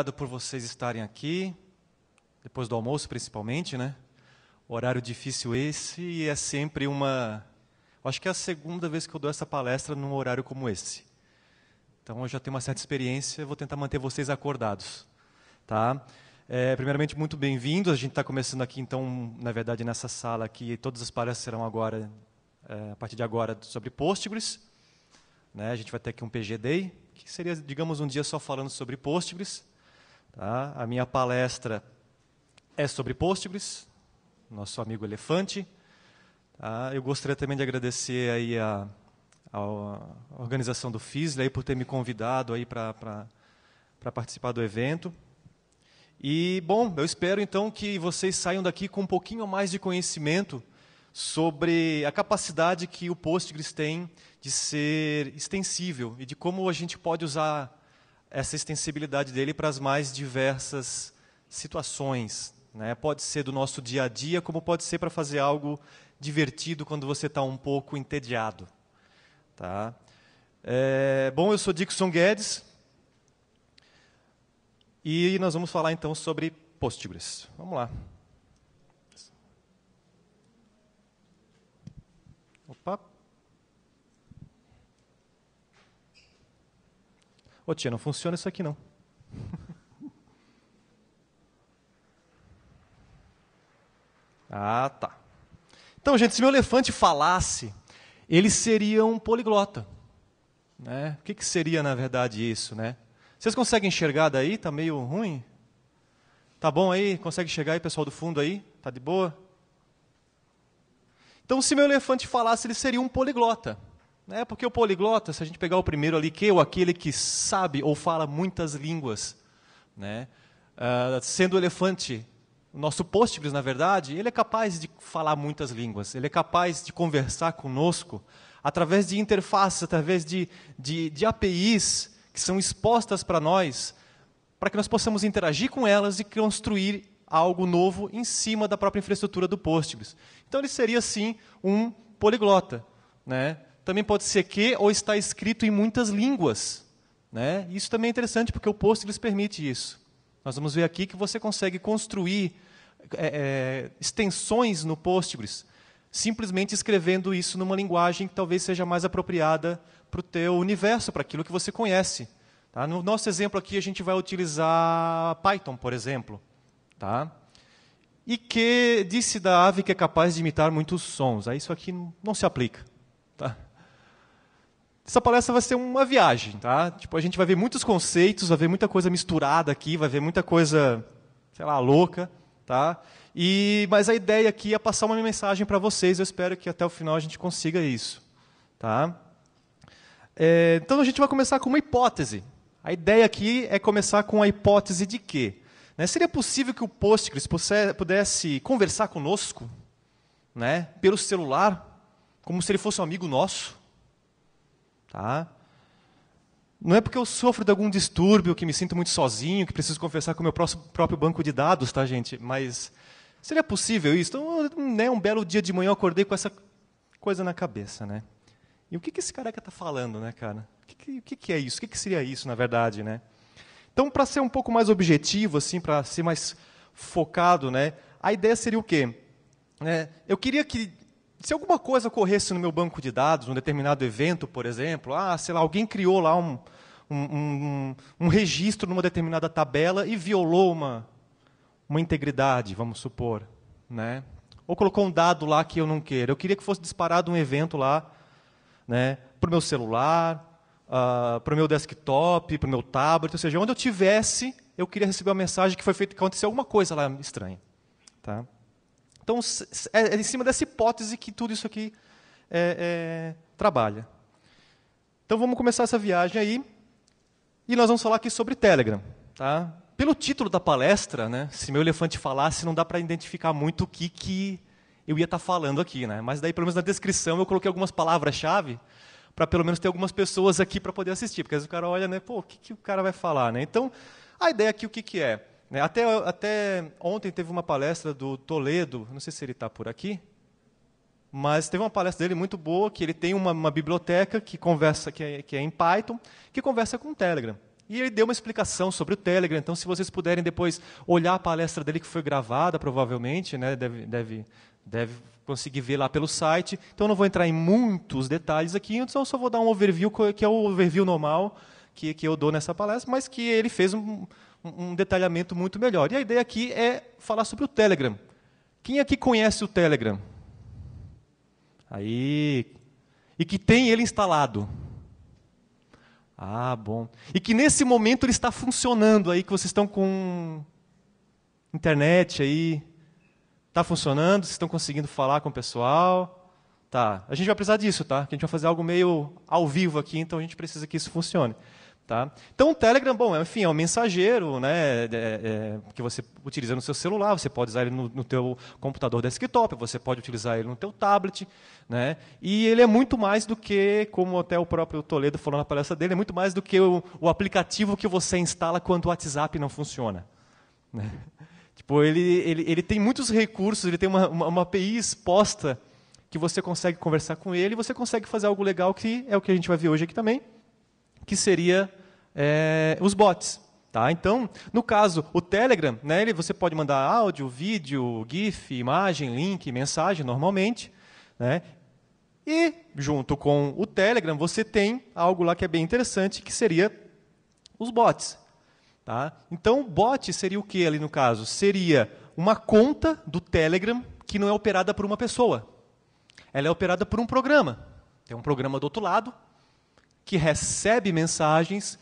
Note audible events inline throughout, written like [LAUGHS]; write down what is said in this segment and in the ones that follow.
Obrigado por vocês estarem aqui, depois do almoço principalmente, né? Horário difícil esse e é sempre uma. Acho que é a segunda vez que eu dou essa palestra num horário como esse. Então eu já tenho uma certa experiência, vou tentar manter vocês acordados, tá? É, primeiramente, muito bem-vindos. A gente está começando aqui, então, na verdade, nessa sala aqui, todas as palestras serão agora, é, a partir de agora, sobre Postgres. Né? A gente vai ter aqui um PG Day, que seria, digamos, um dia só falando sobre Postgres. Tá? A minha palestra é sobre Postgres, nosso amigo Elefante. Tá? Eu gostaria também de agradecer aí a, a, organização do FISLE aí por ter me convidado aí para participar do evento. E, bom, eu espero então que vocês saiam daqui com um pouquinho mais de conhecimento sobre a capacidade que o Postgres tem de ser extensível e de como a gente pode usar essa extensibilidade dele para as mais diversas situações. Né? Pode ser do nosso dia a dia, como pode ser para fazer algo divertido quando você está um pouco entediado. Tá? É, bom, eu sou Dixon Guedes e nós vamos falar então sobre Postgres. Vamos lá. Ô tia, não funciona isso aqui não. [LAUGHS] ah, tá. Então, gente, se meu elefante falasse, ele seria um poliglota. Né? O que, que seria, na verdade, isso? Né? Vocês conseguem enxergar daí? Está meio ruim? Tá bom aí? Consegue chegar aí, pessoal do fundo aí? Tá de boa? Então, se meu elefante falasse, ele seria um poliglota. É porque o poliglota, se a gente pegar o primeiro ali, que é o aquele que sabe ou fala muitas línguas, né? Uh, sendo o elefante, o nosso Postgres, na verdade, ele é capaz de falar muitas línguas, ele é capaz de conversar conosco através de interfaces, através de, de, de APIs que são expostas para nós, para que nós possamos interagir com elas e construir algo novo em cima da própria infraestrutura do Postgres. Então ele seria sim um poliglota, né? também pode ser que ou está escrito em muitas línguas. Né? Isso também é interessante, porque o Postgres permite isso. Nós vamos ver aqui que você consegue construir é, é, extensões no Postgres, simplesmente escrevendo isso numa linguagem que talvez seja mais apropriada para o teu universo, para aquilo que você conhece. Tá? No nosso exemplo aqui, a gente vai utilizar Python, por exemplo. Tá? E que disse da ave que é capaz de imitar muitos sons. Aí isso aqui não se aplica. Essa palestra vai ser uma viagem, tá? Tipo, a gente vai ver muitos conceitos, vai ver muita coisa misturada aqui, vai ver muita coisa, sei lá, louca, tá? E mas a ideia aqui é passar uma mensagem para vocês. Eu espero que até o final a gente consiga isso, tá? É, então a gente vai começar com uma hipótese. A ideia aqui é começar com a hipótese de quê? Né? Seria possível que o Postgres pudesse conversar conosco, né? Pelo celular, como se ele fosse um amigo nosso? Tá? Não é porque eu sofro de algum distúrbio, que me sinto muito sozinho, que preciso conversar com o meu próprio banco de dados, tá, gente? Mas seria possível isso? Então, né, um belo dia de manhã eu acordei com essa coisa na cabeça, né? E o que, esse careca está falando, né, cara? O que, o que, é isso? O que, que seria isso, na verdade, né? Então, para ser um pouco mais objetivo, assim, para ser mais focado, né? A ideia seria o quê? É, eu queria que se alguma coisa ocorresse no meu banco de dados, um determinado evento, por exemplo, ah, sei lá, alguém criou lá um, um, um, um registro numa determinada tabela e violou uma, uma integridade, vamos supor, né? Ou colocou um dado lá que eu não quero. Eu queria que fosse disparado um evento lá, né? Para o meu celular, uh, ah, para o meu desktop, para o meu tablet, ou seja, onde eu tivesse, eu queria receber uma mensagem que foi feito que aconteceu alguma coisa lá estranha, tá? Então, é, é em cima dessa hipótese que tudo isso aqui é, é, trabalha. Então, vamos começar essa viagem aí. E nós vamos falar aqui sobre Telegram. Tá? Pelo título da palestra, né, se meu elefante falasse, não dá para identificar muito o que, que eu ia estar tá falando aqui. Né? Mas daí, pelo menos na descrição, eu coloquei algumas palavras-chave para pelo menos ter algumas pessoas aqui para poder assistir. Porque às vezes o cara olha, né, pô, o que, que o cara vai falar? Né? Então, a ideia aqui, o que, que é? É, até, até ontem teve uma palestra do Toledo, não sei se ele está por aqui, mas teve uma palestra dele muito boa, que ele tem uma, uma biblioteca que conversa, que é, que é, em Python, que conversa com o Telegram. E ele deu uma explicação sobre o Telegram, então se vocês puderem depois olhar a palestra dele, que foi gravada provavelmente, né, deve, deve, deve conseguir ver lá pelo site. Então não vou entrar em muitos detalhes aqui, então só vou dar um overview, que é o overview normal que, que eu dou nessa palestra, mas que ele fez um, um detalhamento muito melhor. E a ideia aqui é falar sobre o Telegram. Quem aqui conhece o Telegram? Aí. E que tem ele instalado? Ah, bom. E que nesse momento ele está funcionando aí, que vocês estão com internet aí. Está funcionando? Vocês estão conseguindo falar com o pessoal? Tá. A gente vai precisar disso, tá? Que a gente vai fazer algo meio ao vivo aqui, então a gente precisa que isso funcione. Tá? Então, o Telegram, bom, é, enfim, é um mensageiro né, é, é, que você utiliza no seu celular, você pode usar ele no, no teu computador desktop, você pode utilizar ele no teu tablet, né? e ele é muito mais do que, como até o próprio Toledo falou na palestra dele, é muito mais do que o, o aplicativo que você instala quando o WhatsApp não funciona. Né? [LAUGHS] Tipo, ele, ele, ele tem muitos recursos, ele tem uma, uma, uma API exposta que você consegue conversar com ele, e você consegue fazer algo legal que é o que a gente vai ver hoje aqui também, que seria é, os bots. Tá? Então, no caso, o Telegram, né, ele, você pode mandar áudio, vídeo, GIF, imagem, link, mensagem, normalmente. Né? E, junto com o Telegram, você tem algo lá que é bem interessante, que seria os bots. Tá? Então, o bot seria o que ali no caso? Seria uma conta do Telegram que não é operada por uma pessoa. Ela é operada por um programa. Tem um programa do outro lado, que recebe mensagens,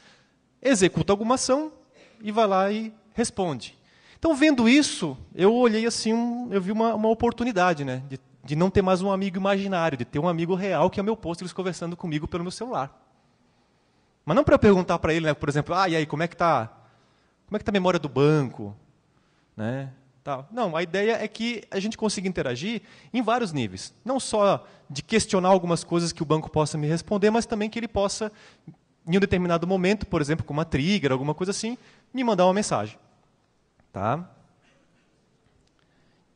executa alguma ação e vai lá e responde. Então, vendo isso, eu olhei assim, eu vi uma, uma oportunidade, né? De, de não ter mais um amigo imaginário, de ter um amigo real que é o meu posto, eles conversando comigo pelo meu celular. Mas não para perguntar para ele, né, por exemplo, ah, e aí, como é que tá? Como é que tá a memória do banco, né? Tá. Não, a ideia é que a gente consiga interagir em vários níveis. Não só de questionar algumas coisas que o banco possa me responder, mas também que ele possa, em um determinado momento, por exemplo, com uma trigger, alguma coisa assim, me mandar uma mensagem. Tá?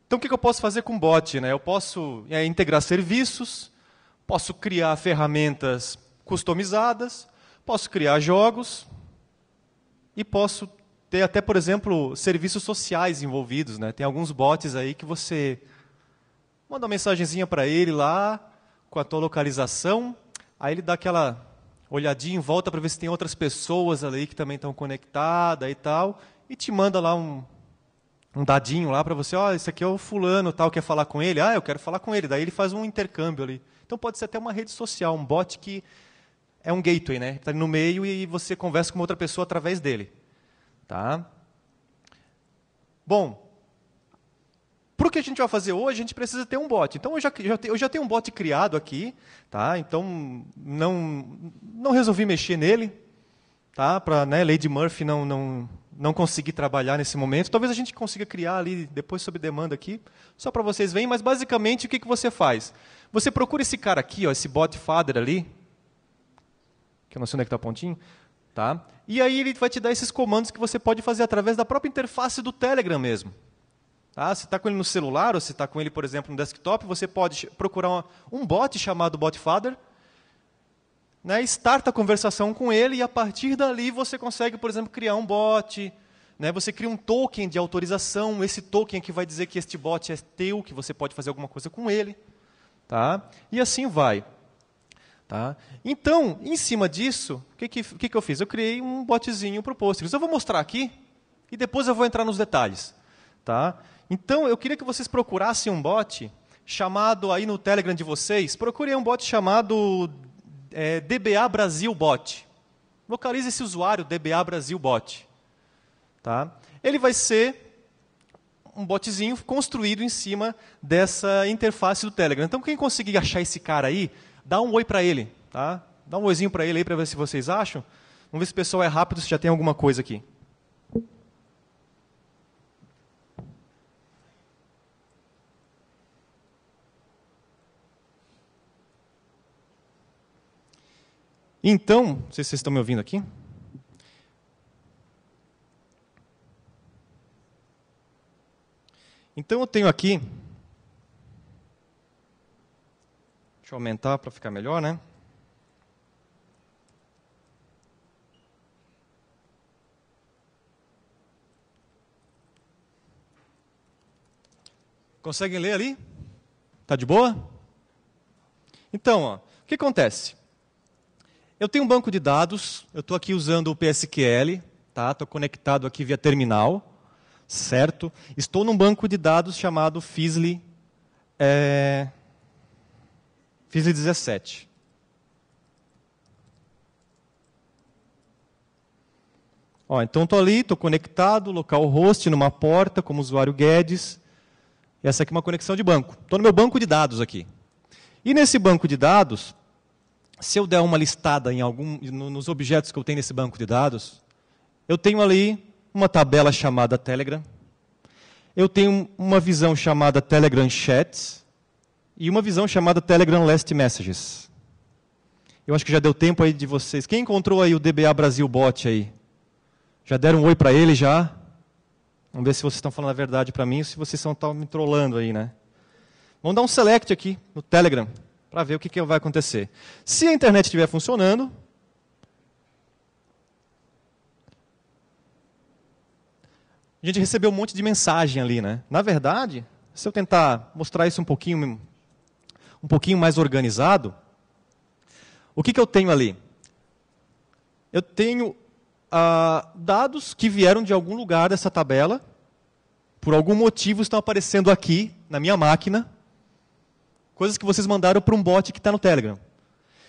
Então, o que eu posso fazer com bot? Né? Eu posso é, integrar serviços, posso criar ferramentas customizadas, posso criar jogos e posso tem até, por exemplo, serviços sociais envolvidos, né? Tem alguns bots aí que você manda uma mensagenzinha para ele lá com a tua localização, aí ele dá aquela olhadinha em volta para ver se tem outras pessoas ali que também estão conectadas e tal, e te manda lá um, um dadinho lá para você, ó, oh, esse aqui é o fulano, tal, quer falar com ele? Ah, eu quero falar com ele. Daí ele faz um intercâmbio ali. Então pode ser até uma rede social, um bot que é um gateway, né? Está no meio e você conversa com outra pessoa através dele. Tá? Bom, para o que a gente vai fazer hoje, a gente precisa ter um bot. Então, eu já, já eu já tenho um bot criado aqui, tá? então não, não resolvi mexer nele, tá? para né, Lady Murphy não, não, não conseguir trabalhar nesse momento. Talvez a gente consiga criar ali depois sob demanda aqui, só para vocês verem, mas basicamente o que, que você faz? Você procura esse cara aqui, ó, esse bot father ali, que eu não sei onde é que está o pontinho, tá? E aí ele vai te dar esses comandos que você pode fazer através da própria interface do Telegram mesmo. Tá? Se está com ele no celular, ou se está com ele, por exemplo, no desktop, você pode procurar um bot chamado Botfather, né, starta a conversação com ele e a partir dali você consegue, por exemplo, criar um bot, né, você cria um token de autorização, esse token é que vai dizer que este bot é teu, que você pode fazer alguma coisa com ele. Tá? E assim vai. Tá? Então, em cima disso, o que, que, que, que eu fiz? Eu criei um botezinho para o Postgres. Eu vou mostrar aqui e depois eu vou entrar nos detalhes. Tá? Então, eu queria que vocês procurassem um bot chamado aí no Telegram de vocês, procurem um bot chamado é, DBA Brasil Bot. Localize esse usuário, DBA Brasil Bot. Tá? Ele vai ser um botzinho construído em cima dessa interface do Telegram. Então, quem conseguir achar esse cara aí, Dá um oi para ele, tá? Dá um oizinho para ele aí para ver se vocês acham. Vamos ver se o pessoal é rápido, se já tem alguma coisa aqui. Então, não sei se vocês estão me ouvindo aqui. Então eu tenho aqui Deixa eu aumentar para ficar melhor, né? Conseguem ler ali? Tá de boa? Então, ó, o que acontece? Eu tenho um banco de dados, eu estou aqui usando o PSQL, tá? Estou conectado aqui via terminal, certo? Estou num banco de dados chamado Fizzly. É... Fiz-lhe 17. Ó, então estou ali, estou conectado, local host, numa porta, como usuário Guedes. essa aqui é uma conexão de banco. Estou no meu banco de dados aqui. E nesse banco de dados, se eu der uma listada em algum, nos objetos que eu tenho nesse banco de dados, eu tenho ali uma tabela chamada Telegram. Eu tenho uma visão chamada Telegram Chats e uma visão chamada Telegram Last Messages. Eu acho que já deu tempo aí de vocês. Quem encontrou aí o DBA Brasil Bot aí? Já deram um oi para ele já? Vamos ver se vocês estão falando a verdade para mim ou se vocês estão me trollando aí, né? Vamos dar um select aqui no Telegram para ver o que, que vai acontecer. Se a internet estiver funcionando, a gente recebeu um monte de mensagem ali, né? Na verdade, se eu tentar mostrar isso um pouquinho um pouquinho mais organizado, o que, que eu tenho ali? Eu tenho ah, dados que vieram de algum lugar dessa tabela, por algum motivo estão aparecendo aqui na minha máquina, coisas que vocês mandaram para um bot que está no Telegram.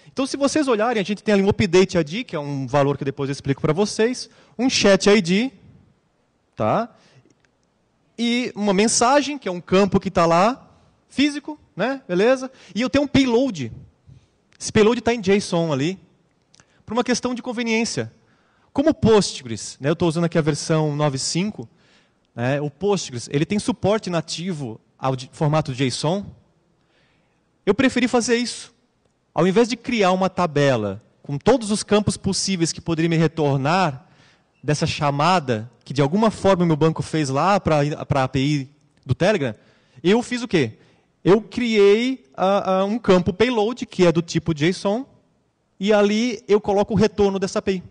Então, se vocês olharem, a gente tem ali um update ID, que é um valor que depois eu explico para vocês, um chat ID, tá? E uma mensagem, que é um campo que está lá, físico, né? Beleza? E eu tenho um payload. Esse payload está em JSON ali, por uma questão de conveniência. Como o Postgres, né? Eu estou usando aqui a versão 9.5. Né? O Postgres, ele tem suporte nativo ao formato JSON. Eu preferi fazer isso. Ao invés de criar uma tabela com todos os campos possíveis que poderiam me retornar dessa chamada que de alguma forma o meu banco fez lá para a API do Telegram, eu fiz o quê? eu criei uh, uh, um campo payload, que é do tipo JSON, e ali eu coloco o retorno dessa API.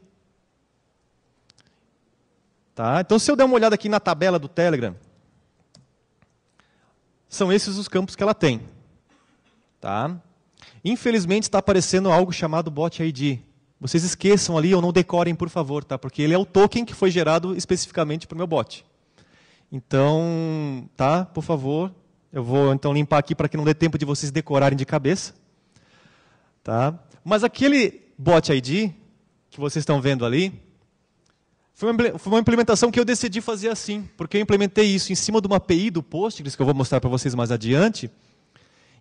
Tá? Então, se eu der uma olhada aqui na tabela do Telegram, são esses os campos que ela tem. Tá? Infelizmente, está aparecendo algo chamado bot ID. Vocês esqueçam ali ou não decorem, por favor, tá? porque ele é o token que foi gerado especificamente para o meu bot. Então, tá? por favor, eu vou então limpar aqui para que não dê tempo de vocês decorarem de cabeça. Tá? Mas aquele bot ID que vocês estão vendo ali foi uma implementação que eu decidi fazer assim, porque eu implementei isso em cima de uma API do Postgres, que eu vou mostrar para vocês mais adiante,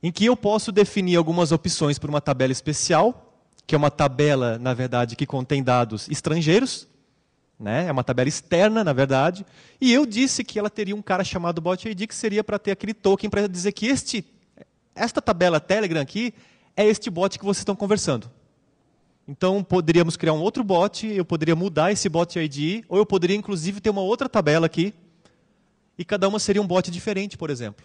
em que eu posso definir algumas opções para uma tabela especial, que é uma tabela, na verdade, que contém dados estrangeiros, né? é uma tabela externa, na verdade, e eu disse que ela teria um cara chamado bot ID, que seria para ter aquele token para dizer que este, esta tabela Telegram aqui é este bot que vocês estão conversando. Então, poderíamos criar um outro bot, eu poderia mudar esse bot ID, ou eu poderia, inclusive, ter uma outra tabela aqui, e cada uma seria um bot diferente, por exemplo.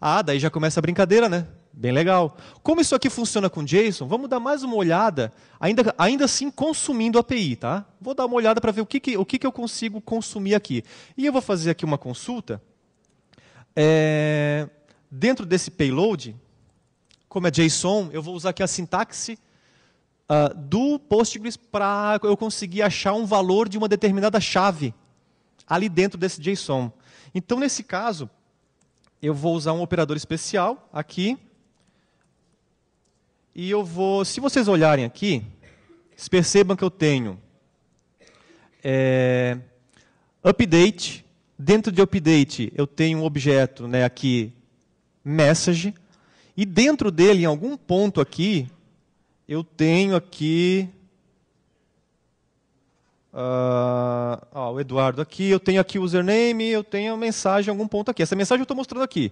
Ah, daí já começa a brincadeira, né? Bem legal. Como isso aqui funciona com JSON, vamos dar mais uma olhada, ainda, ainda assim consumindo API, tá? Vou dar uma olhada para ver o, que, que o que, que eu consigo consumir aqui. E eu vou fazer aqui uma consulta. É, dentro desse payload, como é JSON, eu vou usar aqui a sintaxe uh, do Postgres para eu conseguir achar um valor de uma determinada chave ali dentro desse JSON. Então, nesse caso, eu vou usar um operador especial aqui, e eu vou, se vocês olharem aqui, percebam que eu tenho é, update. Dentro de update eu tenho um objeto né, aqui, message. E dentro dele, em algum ponto aqui, eu tenho aqui. Uh, ó, o Eduardo aqui, eu tenho aqui o username, eu tenho a mensagem em algum ponto aqui. Essa mensagem eu estou mostrando aqui.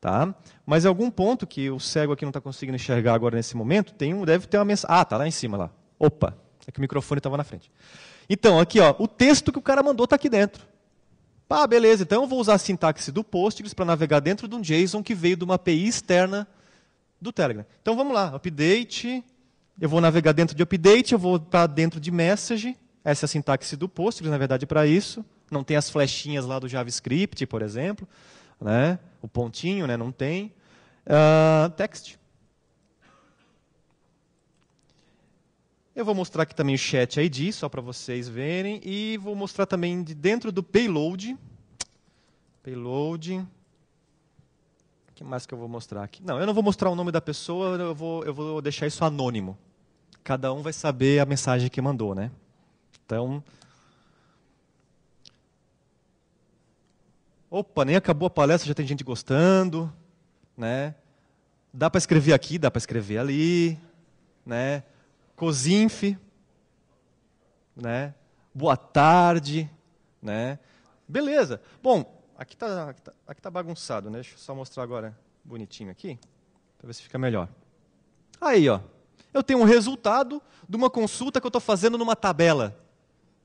Tá? Mas em algum ponto que o cego aqui não está conseguindo enxergar agora nesse momento, tem um, deve ter uma mensagem. Ah, tá lá em cima lá. Opa, é que o microfone estava na frente. Então, aqui, ó, o texto que o cara mandou está aqui dentro. Ah, beleza, então eu vou usar a sintaxe do Postgres para navegar dentro de um JSON que veio de uma API externa do Telegram. Então vamos lá, update, eu vou navegar dentro de update, eu vou para dentro de message, essa é a sintaxe do Postgres, na verdade, para isso. Não tem as flechinhas lá do JavaScript, por exemplo né? o pontinho né? não tem. Uh, text. Eu vou mostrar aqui também o chat ID, só para vocês verem. E vou mostrar também de dentro do payload. Payload. O que mais que eu vou mostrar aqui? Não, eu não vou mostrar o nome da pessoa, eu vou, eu vou deixar isso anônimo. Cada um vai saber a mensagem que mandou, né? Então, Opa, nem acabou a palestra, já tem gente gostando, né? Dá para escrever aqui, dá para escrever ali, né? Cozinf, né? Boa tarde, né? Beleza. Bom, aqui está aqui, tá, aqui tá, bagunçado, né? Deixa eu só mostrar agora bonitinho aqui, para ver se fica melhor. Aí, ó. Eu tenho um resultado de uma consulta que eu estou fazendo numa tabela,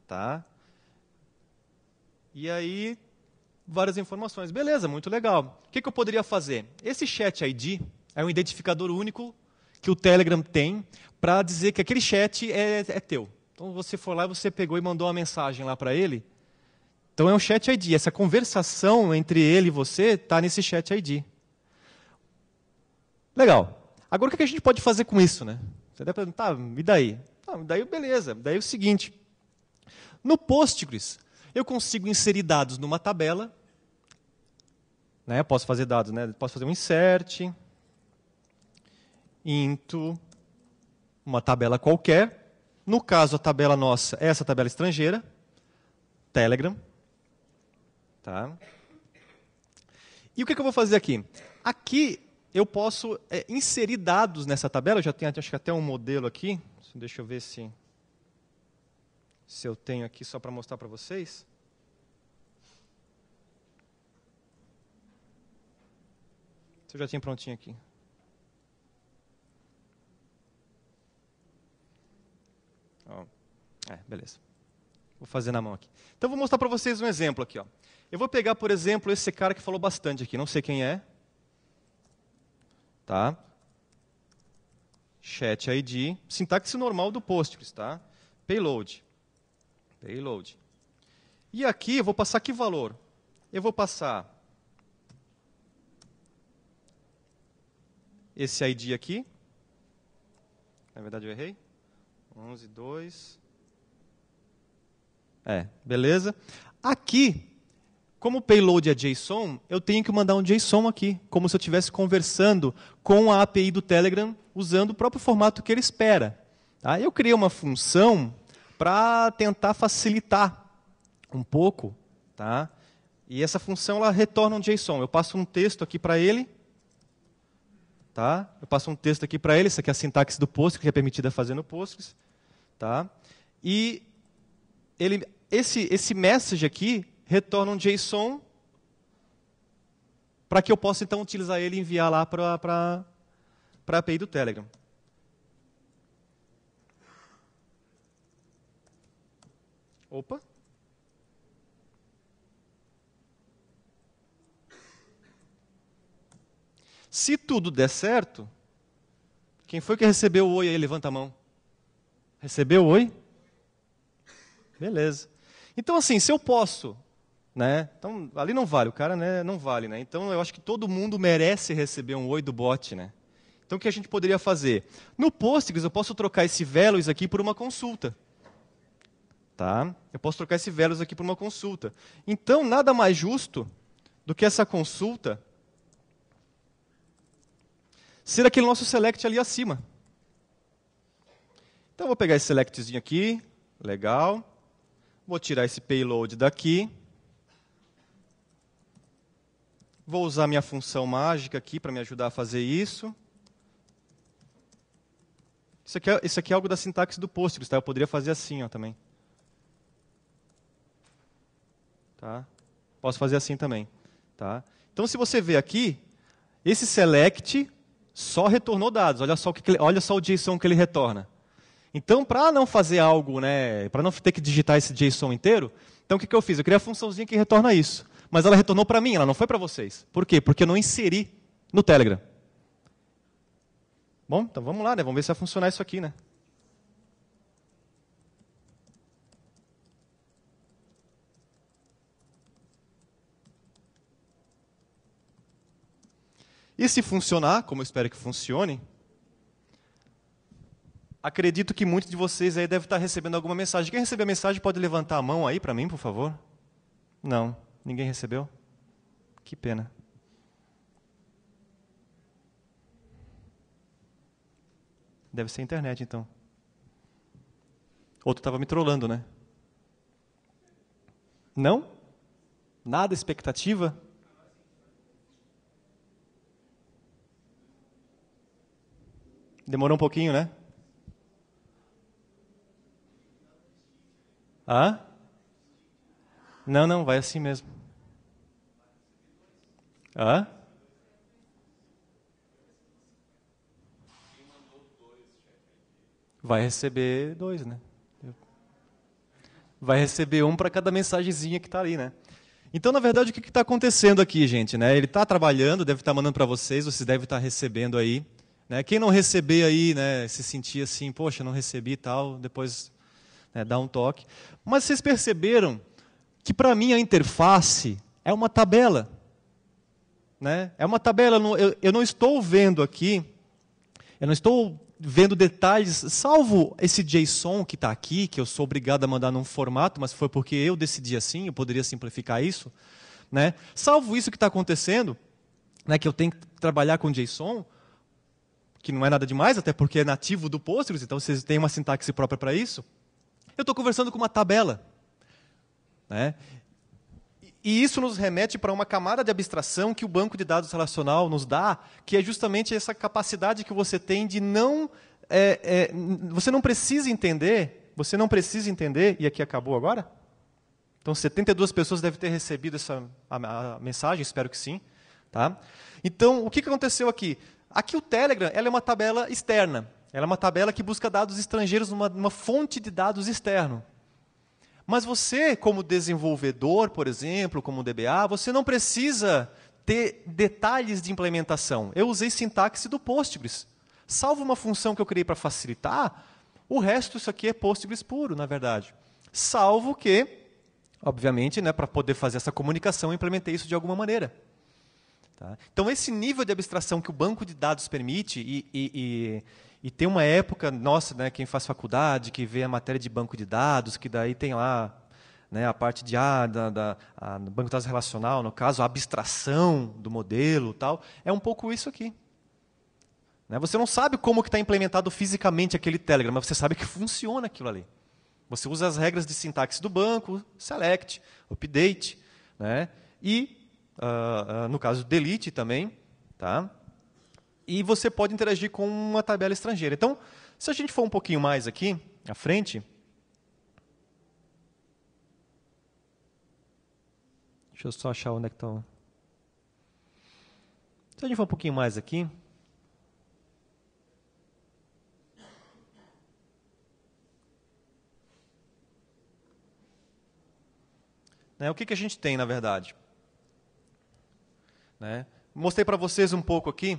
tá? E aí várias informações. Beleza, muito legal. O que, que eu poderia fazer? Esse chat ID é um identificador único que o Telegram tem para dizer que aquele chat é, é teu. Então você foi lá, você pegou e mandou uma mensagem lá para ele. Então é um chat ID. Essa conversação entre ele e você está nesse chat ID. Legal. Agora o que a gente pode fazer com isso, né? Você deve perguntar, tá, e daí? Ah, daí beleza. Daí é o seguinte. No Postgres, eu consigo inserir dados numa tabela né? Posso fazer dados, né? Posso fazer um insert into uma tabela qualquer. No caso, a tabela nossa é essa tabela estrangeira, Telegram. Tá? E o que, é que eu vou fazer aqui? Aqui eu posso é, inserir dados nessa tabela. Eu já tenho acho que até um modelo aqui. Deixa eu ver se, se eu tenho aqui só para mostrar para vocês. Você já tinha prontinho aqui. Oh. É, beleza. Vou fazer na mão aqui. Então vou mostrar para vocês um exemplo aqui. Ó. Eu vou pegar, por exemplo, esse cara que falou bastante aqui. Não sei quem é. Tá? Chat ID. Sintaxe normal do Postgres, tá? Payload. Payload. E aqui eu vou passar que valor? Eu vou passar esse ID aqui. Na verdade eu errei. 11, 2. É, beleza. Aqui, como o payload é JSON, eu tenho que mandar um JSON aqui, como se eu estivesse conversando com a API do Telegram, usando o próprio formato que ele espera. Tá? Eu criei uma função para tentar facilitar um pouco, tá? e essa função ela retorna um JSON. Eu passo um texto aqui para ele, Tá? Eu passo um texto aqui para ele, isso aqui é a sintaxe do Postgres, que é permitida fazer no Postgres. Tá? E ele, esse, esse message aqui retorna um JSON para que eu possa, então, utilizar ele e enviar lá para a API do Telegram. Opa! Se tudo der certo, quem foi que recebeu o oi aí? Levanta a mão. Recebeu o oi? Beleza. Então, assim, se eu posso, né? Então, ali não vale, o cara né, não vale, né? Então, eu acho que todo mundo merece receber um oi do bot, né? Então, o que a gente poderia fazer? No Postgres, eu posso trocar esse velos aqui por uma consulta. Tá? Eu posso trocar esse velos aqui por uma consulta. Então, nada mais justo do que essa consulta ser aquele nosso select ali acima. Então, vou pegar esse selectzinho aqui, legal. Vou tirar esse payload daqui. Vou usar minha função mágica aqui para me ajudar a fazer isso. Isso aqui, é, isso aqui é algo da sintaxe do Postgres, tá? Eu poderia fazer assim ó, também. Tá? Posso fazer assim também. Tá? Então, se você vê aqui, esse select só retornou dados. Olha só, o que, olha só o JSON que ele retorna. Então, para não fazer algo, né, para não ter que digitar esse JSON inteiro, então o que, que eu fiz? Eu criei a funçãozinha que retorna isso. Mas ela retornou para mim, ela não foi para vocês. Por quê? Porque eu não inseri no Telegram. Bom, então vamos lá, né? Vamos ver se vai funcionar isso aqui, né? E se funcionar, como eu espero que funcione, acredito que muitos de vocês aí devem estar recebendo alguma mensagem. Quem recebeu a mensagem pode levantar a mão aí para mim, por favor? Não, ninguém recebeu? Que pena. Deve ser a internet, então. Outro estava me trollando, né? Não? Nada expectativa? Demorou um pouquinho, né? Hã? Não, não, vai assim mesmo. Hã? Vai receber dois, né? Vai receber um para cada mensagenzinha que está ali, né? Então, na verdade, o que está acontecendo aqui, gente? Né? Ele está trabalhando, deve estar tá mandando para vocês, vocês devem estar tá recebendo aí. Né? Quem não receber aí, né, se sentir assim, poxa, não recebi e tal, depois né, dá um toque. Mas vocês perceberam que para mim a interface é uma tabela. Né? É uma tabela, eu, eu não estou vendo aqui, eu não estou vendo detalhes, salvo esse JSON que está aqui, que eu sou obrigado a mandar num formato, mas foi porque eu decidi assim, eu poderia simplificar isso. Né? Salvo isso que está acontecendo, né, que eu tenho que trabalhar com JSON, que não é nada demais, até porque é nativo do Postgres, então vocês têm uma sintaxe própria para isso. Eu estou conversando com uma tabela. Né? E isso nos remete para uma camada de abstração que o banco de dados relacional nos dá, que é justamente essa capacidade que você tem de não. É, é, você não precisa entender, você não precisa entender, e aqui acabou agora? Então, 72 pessoas devem ter recebido essa a, a mensagem, espero que sim. Tá? Então, o que aconteceu aqui? Aqui o Telegram ela é uma tabela externa. Ela é uma tabela que busca dados estrangeiros numa, numa fonte de dados externo. Mas você, como desenvolvedor, por exemplo, como DBA, você não precisa ter detalhes de implementação. Eu usei sintaxe do Postgres. Salvo uma função que eu criei para facilitar, o resto isso aqui é Postgres puro, na verdade. Salvo que, obviamente, né, para poder fazer essa comunicação, eu implementei isso de alguma maneira. Tá? Então, esse nível de abstração que o banco de dados permite, e, e, e, e tem uma época, nossa, né, quem faz faculdade, que vê a matéria de banco de dados, que daí tem lá né, a parte de ah, da, da a, banco de dados relacional, no caso, a abstração do modelo, tal, é um pouco isso aqui. Né? Você não sabe como que está implementado fisicamente aquele Telegram, mas você sabe que funciona aquilo ali. Você usa as regras de sintaxe do banco, select, update, né? e uh, no caso delete também, tá? E você pode interagir com uma tabela estrangeira. Então, se a gente for um pouquinho mais aqui, à frente, deixa eu só achar onde é que estão. Tá se a gente for um pouquinho mais aqui, né, O que, que a gente tem, na verdade? Né? Mostrei para vocês um pouco aqui,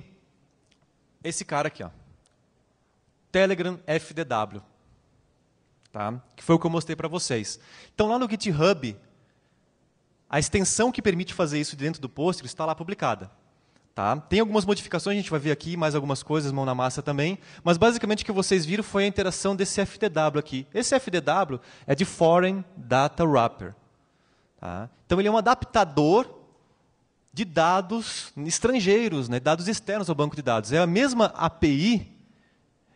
esse cara aqui, ó. Telegram FDW, tá? que foi o que eu mostrei para vocês. Então, lá no GitHub, a extensão que permite fazer isso dentro do Postgres está lá publicada. Tá? Tem algumas modificações, a gente vai ver aqui, mais algumas coisas, mão na massa também, mas basicamente o que vocês viram foi a interação desse FDW aqui. Esse FDW é de Foreign Data Wrapper. Tá? Então ele é um adaptador de dados estrangeiros, né, dados externos ao banco de dados. É a mesma API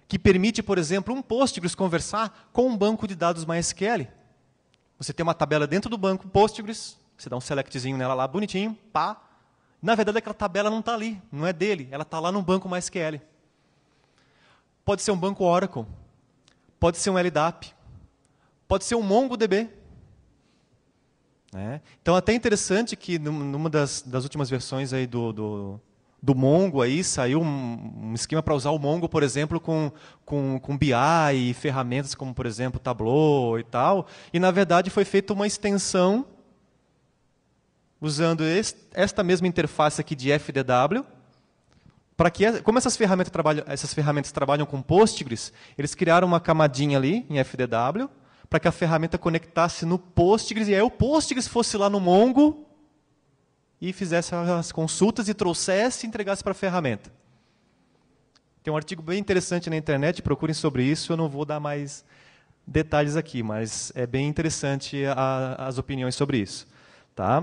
que permite, por exemplo, um Postgres conversar com um banco de dados MySQL. Você tem uma tabela dentro do banco Postgres, você dá um selectzinho nela lá, bonitinho, pá. Na verdade, aquela tabela não está ali, não é dele, ela está lá no banco MySQL. Pode ser um banco Oracle, pode ser um LDAP, pode ser um MongoDB, né? Então, até interessante que numa das, das últimas versões aí do, do, do Mongo aí saiu um, um esquema para usar o Mongo, por exemplo, com, com, com BI e ferramentas como, por exemplo, Tableau e tal. E, na verdade, foi feita uma extensão usando este, esta mesma interface aqui de FDW, para que, como essas ferramentas, trabalham, essas ferramentas trabalham com Postgres, eles criaram uma camadinha ali em FDW, para que a ferramenta conectasse no Postgres, e aí o Postgres fosse lá no Mongo e fizesse as consultas e trouxesse e entregasse para a ferramenta. Tem um artigo bem interessante na internet, procurem sobre isso, eu não vou dar mais detalhes aqui, mas é bem interessante a, as opiniões sobre isso. Tá?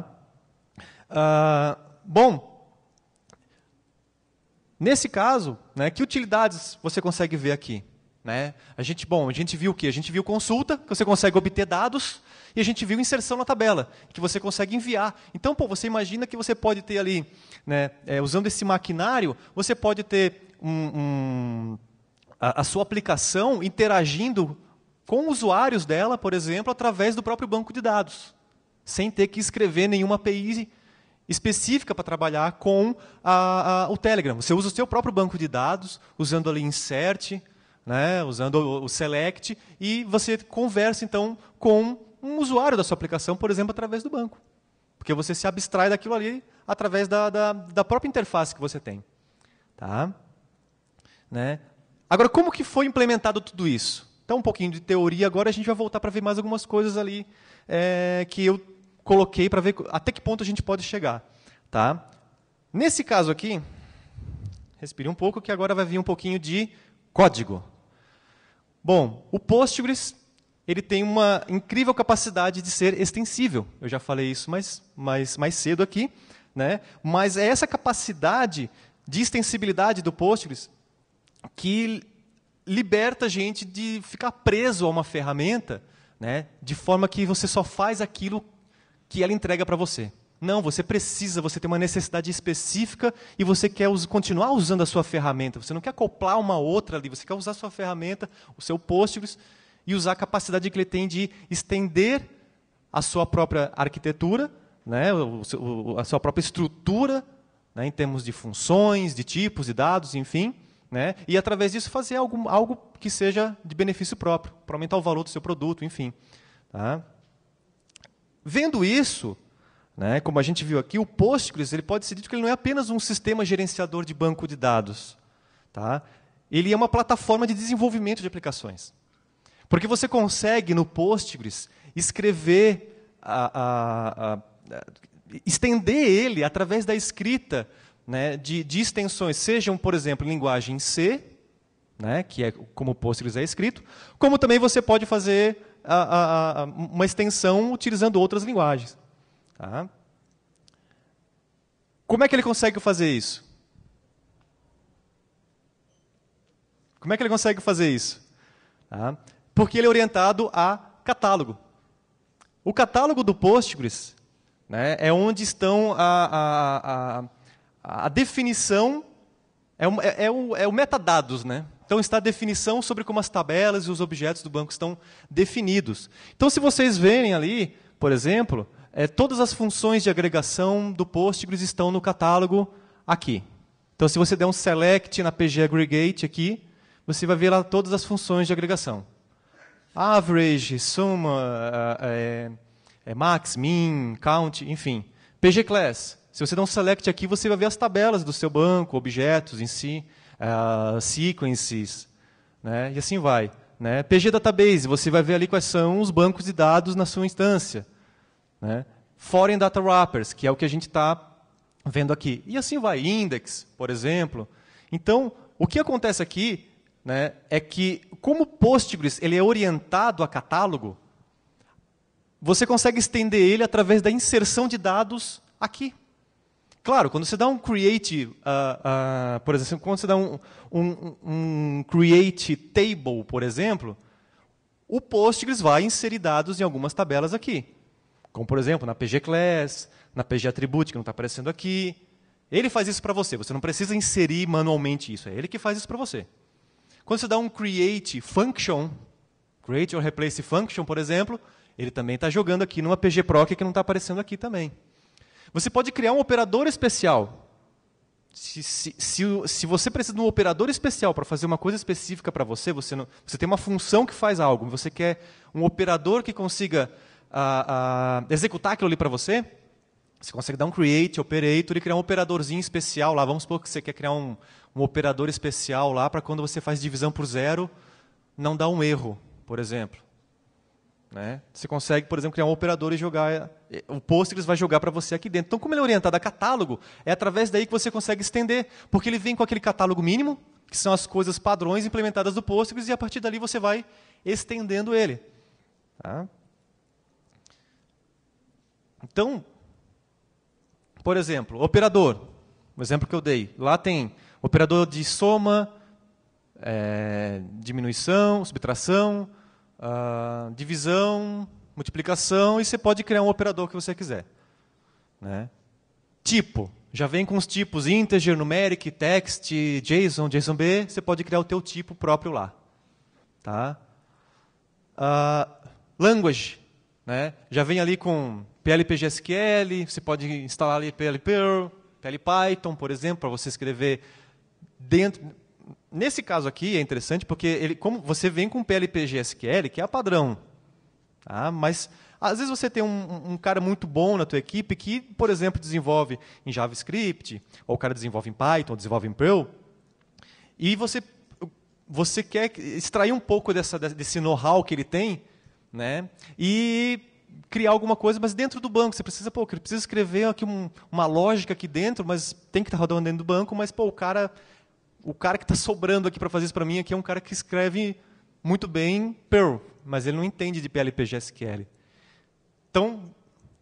Uh, bom, nesse caso, né, que utilidades você consegue ver aqui? Né? A gente, bom, a gente viu o quê? A gente viu consulta, que você consegue obter dados, e a gente viu inserção na tabela, que você consegue enviar. Então, pô, você imagina que você pode ter ali, né, é, usando esse maquinário, você pode ter um, um, a, a sua aplicação interagindo com usuários dela, por exemplo, através do próprio banco de dados, sem ter que escrever nenhuma API específica para trabalhar com a, a, o Telegram. Você usa o seu próprio banco de dados, usando ali insert, né, usando o, Select, e você conversa então com um usuário da sua aplicação, por exemplo, através do banco. Porque você se abstrai daquilo ali através da, da, da própria interface que você tem. Tá? Né? Agora, como que foi implementado tudo isso? Então, um pouquinho de teoria, agora a gente vai voltar para ver mais algumas coisas ali é, que eu coloquei para ver até que ponto a gente pode chegar. Tá? Nesse caso aqui, respire um pouco, que agora vai vir um pouquinho de código. Bom, o Postgres ele tem uma incrível capacidade de ser extensível. Eu já falei isso mais, mais, mais cedo aqui. Né? Mas é essa capacidade de extensibilidade do Postgres que liberta a gente de ficar preso a uma ferramenta, né? de forma que você só faz aquilo que ela entrega para você. Não, você precisa, você tem uma necessidade específica e você quer continuar usando a sua ferramenta. Você não quer acoplar uma outra ali, você quer usar a sua ferramenta, o seu Postgres, e usar a capacidade que ele tem de estender a sua própria arquitetura, né, a sua própria estrutura, né, em termos de funções, de tipos, de dados, enfim, né, e através disso fazer algo, algo que seja de benefício próprio, para aumentar o valor do seu produto, enfim. Tá? Vendo isso, né? Como a gente viu aqui, o Postgres ele pode ser dito que ele não é apenas um sistema gerenciador de banco de dados. Tá? Ele é uma plataforma de desenvolvimento de aplicações. Porque você consegue, no Postgres, escrever, a, a, a, estender ele através da escrita né, de, de, extensões, sejam, por exemplo, em linguagem C, né, que é como o Postgres é escrito, como também você pode fazer uma extensão utilizando outras linguagens. Tá? Como é que ele consegue fazer isso? Como é que ele consegue fazer isso? Tá? Porque ele é orientado a catálogo. O catálogo do Postgres né, é onde estão a, a, a, a definição, é, um, é, é, o, é o metadados, né? Então está a definição sobre como as tabelas e os objetos do banco estão definidos. Então, se vocês verem ali, por exemplo, é, todas as funções de agregação do Postgres estão no catálogo aqui. Então, se você der um select na PG Aggregate aqui, você vai ver lá todas as funções de agregação. Average, suma, é, é, é max, min, count, enfim. PG Class. Se você der um select aqui, você vai ver as tabelas do seu banco, objetos em si, uh, sequences, né? e assim vai. Né? PG Database, você vai ver ali quais são os bancos de dados na sua instância. Né? Foreign data wrappers, que é o que a gente está vendo aqui. E assim vai, index, por exemplo. Então, o que acontece aqui né, é que, como o Postgres ele é orientado a catálogo, você consegue estender ele através da inserção de dados aqui. Claro, quando você dá um create, uh, uh, por exemplo, quando você dá um, um, um, create table, por exemplo, o Postgres vai inserir dados em algumas tabelas aqui. Como, por exemplo, na PG Class, na PG Attribute, que não está aparecendo aqui. Ele faz isso para você. Você não precisa inserir manualmente isso. É ele que faz isso para você. Quando você dá um create function, create or replace function, por exemplo, ele também está jogando aqui numa PG Proc que não está aparecendo aqui também. Você pode criar um operador especial. Se, se, se, se você precisa de um operador especial para fazer uma coisa específica para você, você, não, você tem uma função que faz algo, você quer um operador que consiga uh, uh, executar aquilo ali para você, você consegue dar um create, operator e criar um operadorzinho especial lá. Vamos supor que você quer criar um, um operador especial lá para quando você faz divisão por zero, não dar um erro, por exemplo. Né? Você consegue, por exemplo, criar um operador e jogar. Eh, o Postgres vai jogar para você aqui dentro. Então, como ele é orientado a catálogo, é através daí que você consegue estender. Porque ele vem com aquele catálogo mínimo, que são as coisas padrões implementadas do Postgres, e a partir dali você vai estendendo ele. Tá? Então, por exemplo, operador, o exemplo que eu dei, lá tem operador de soma, é, diminuição, subtração, uh, divisão, multiplicação, e você pode criar um operador que você quiser. Né? Tipo, já vem com os tipos integer, numeric, text, JSON, JSONB, você pode criar o teu tipo próprio lá. Tá? Uh, language, né? já vem ali com PLPGSQL, você pode instalar ali PLPerl, PLPython, por exemplo, para você escrever dentro. Nesse caso aqui é interessante porque ele, como você vem com PLPGSQL, que é a padrão, tá? mas às vezes você tem um, um, cara muito bom na tua equipe que, por exemplo, desenvolve em JavaScript, ou o cara desenvolve em Python, ou desenvolve em Perl, e você, você quer extrair um pouco dessa, desse know-how que ele tem, né? e criar alguma coisa, mas dentro do banco. Você precisa, pô, precisa escrever aqui um, uma lógica aqui dentro, mas tem que estar rodando dentro do banco, mas pô, o cara o cara que está sobrando aqui para fazer isso para mim aqui é um cara que escreve muito bem Perl, mas ele não entende de PLP SQL. Então,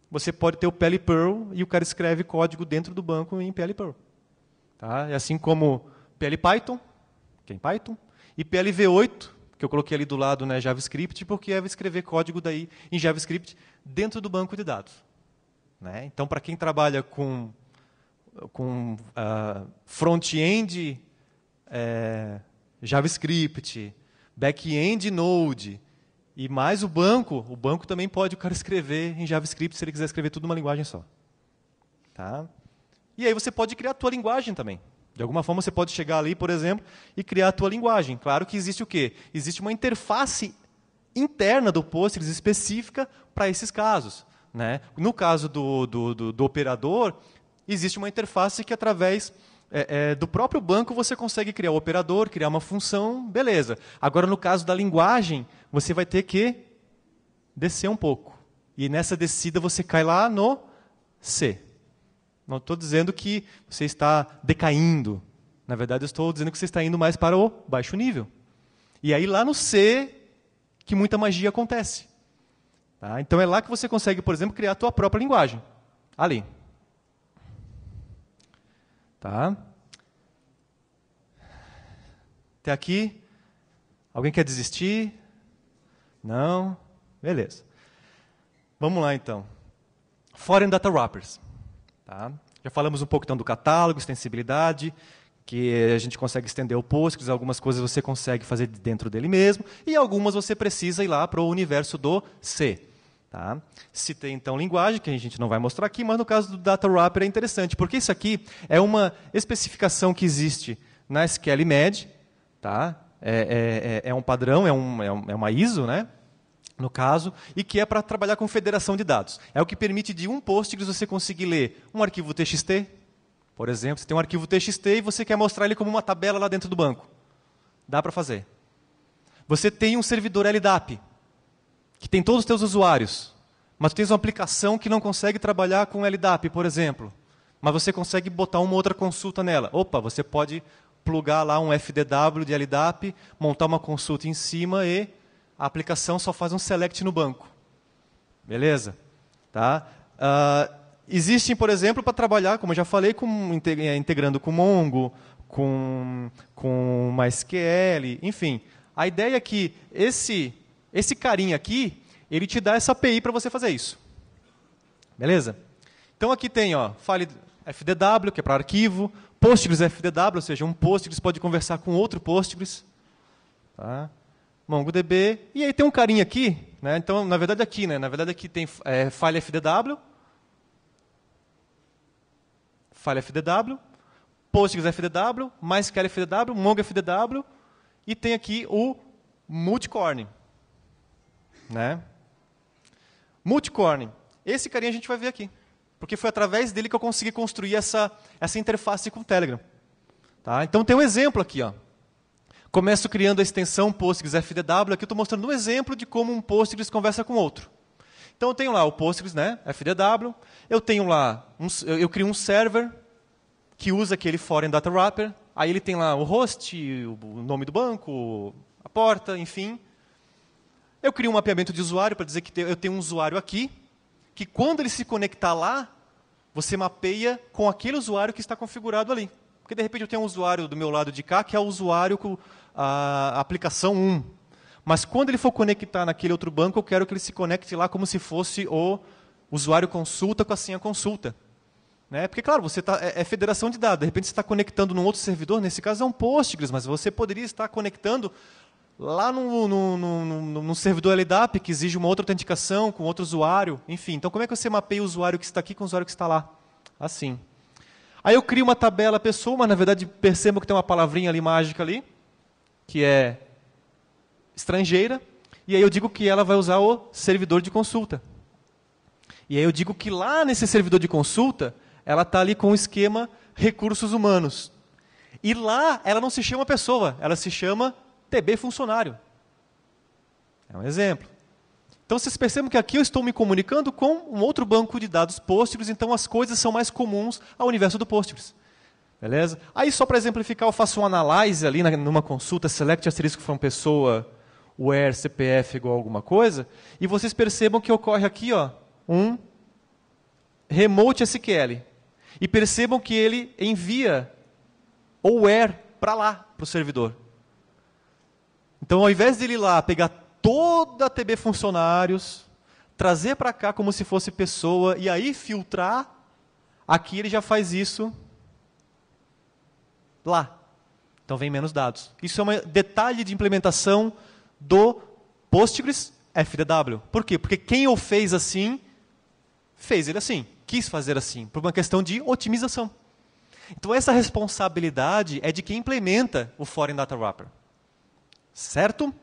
você pode ter o PL Perl e o cara escreve código dentro do banco em PL Perl. Tá? E é assim como PL Python, que é em Python, e PLv8, que eu coloquei ali do lado né, JavaScript, porque é escrever código daí em JavaScript dentro do banco de dados. Né? Então, para quem trabalha com, com uh, front-end é, JavaScript, back-end Node, e mais o banco, o banco também pode o cara escrever em JavaScript se ele quiser escrever tudo numa linguagem só. Tá? E aí você pode criar a tua linguagem também. De alguma forma você pode chegar ali, por exemplo, e criar a tua linguagem. Claro que existe o quê? Existe uma interface interna do Postgres específica para esses casos. Né? No caso do, do, do, do operador, existe uma interface que através é, é, do próprio banco você consegue criar o operador, criar uma função, beleza. Agora, no caso da linguagem, você vai ter que descer um pouco. E nessa descida você cai lá no C. Não estou dizendo que você está decaindo. Na verdade, eu estou dizendo que você está indo mais para o baixo nível. E aí, lá no C, que muita magia acontece. Tá? Então, é lá que você consegue, por exemplo, criar a tua própria linguagem. Ali. Tá? Até aqui. Alguém quer desistir? Não? Beleza. Vamos lá, então. Foreign Data Wrappers. Tá? Já falamos um pouco então do catálogo, extensibilidade, que a gente consegue estender o Postgres, algumas coisas você consegue fazer dentro dele mesmo, e algumas você precisa ir lá para o universo do C. Tá? Citei então linguagem, que a gente não vai mostrar aqui, mas no caso do Data Wrapper é interessante, porque isso aqui é uma especificação que existe na SQL Med, tá? É, é, é, é um padrão, é, um, é, é uma ISO, né? no caso, e que é para trabalhar com federação de dados. É o que permite de um Postgres você conseguir ler um arquivo TXT, por exemplo, você tem um arquivo TXT e você quer mostrar ele como uma tabela lá dentro do banco. Dá para fazer. Você tem um servidor LDAP, que tem todos os teus usuários, mas tu tens uma aplicação que não consegue trabalhar com LDAP, por exemplo, mas você consegue botar uma outra consulta nela. Opa, você pode plugar lá um FDW de LDAP, montar uma consulta em cima e a aplicação só faz um select no banco. Beleza? Tá? Uh, existem, por exemplo, para trabalhar, como eu já falei, com, é, integrando com Mongo, com, com MySQL, enfim. A ideia é que esse, esse carinha aqui, ele te dá essa API para você fazer isso. Beleza? Então aqui tem ó, file FDW, que é para arquivo, Postgres FDW, ou seja, um Postgres pode conversar com outro Postgres. Tá? MongoDB, e aí tem um carinha aqui, né? então, na verdade aqui, né? na verdade aqui tem é, file FDW, file FDW, Postgres FDW, MySQL FDW, MongoFDW, e tem aqui o Multicorn. Né? Multicorn, esse carinha a gente vai ver aqui, porque foi através dele que eu consegui construir essa, essa interface com o Telegram. Tá? Então tem um exemplo aqui, ó. Começo criando a extensão Postgres FDW. Aqui eu estou mostrando um exemplo de como um Postgres conversa com outro. Então eu tenho lá o Postgres, né, FDW. Eu tenho lá, um, eu, eu crio um server que usa aquele foreign data wrapper. Aí ele tem lá o host, o nome do banco, a porta, enfim. Eu crio um mapeamento de usuário para dizer que eu tenho um usuário aqui, que quando ele se conectar lá, você mapeia com aquele usuário que está configurado ali. Porque de repente eu tenho um usuário do meu lado de cá, que é o usuário a aplicação 1. Mas quando ele for conectar naquele outro banco, eu quero que ele se conecte lá como se fosse o usuário consulta com a senha consulta. Né? Porque, claro, você tá, é, é federação de dados. De repente você está conectando num outro servidor, nesse caso é um Postgres, mas você poderia estar conectando lá no, no, no, no, servidor LDAP, que exige uma outra autenticação com outro usuário, enfim. Então, como é que você mapeia o usuário que está aqui com o usuário que está lá? Assim. Aí eu crio uma tabela pessoa, mas na verdade percebo que tem uma palavrinha ali mágica ali que é estrangeira, e aí eu digo que ela vai usar o servidor de consulta. E aí eu digo que lá nesse servidor de consulta, ela está ali com o esquema recursos humanos. E lá ela não se chama pessoa, ela se chama TB funcionário. É um exemplo. Então vocês percebam que aqui eu estou me comunicando com um outro banco de dados Postgres, então as coisas são mais comuns ao universo do Postgres. Beleza? Aí, só para exemplificar, eu faço uma análise ali na, numa consulta, select asterisco from pessoa, where CPF igual alguma coisa, e vocês percebam que ocorre aqui ó, um remote SQL. E percebam que ele envia o where para lá, para o servidor. Então, ao invés de ele ir lá pegar toda a TB funcionários, trazer para cá como se fosse pessoa, e aí filtrar, aqui ele já faz isso lá. Então vem menos dados. Isso é um detalhe de implementação do Postgres FDW. Por quê? Porque quem o fez assim, fez ele assim, quis fazer assim, por uma questão de otimização. Então essa responsabilidade é de quem implementa o Foreign Data Wrapper. Certo?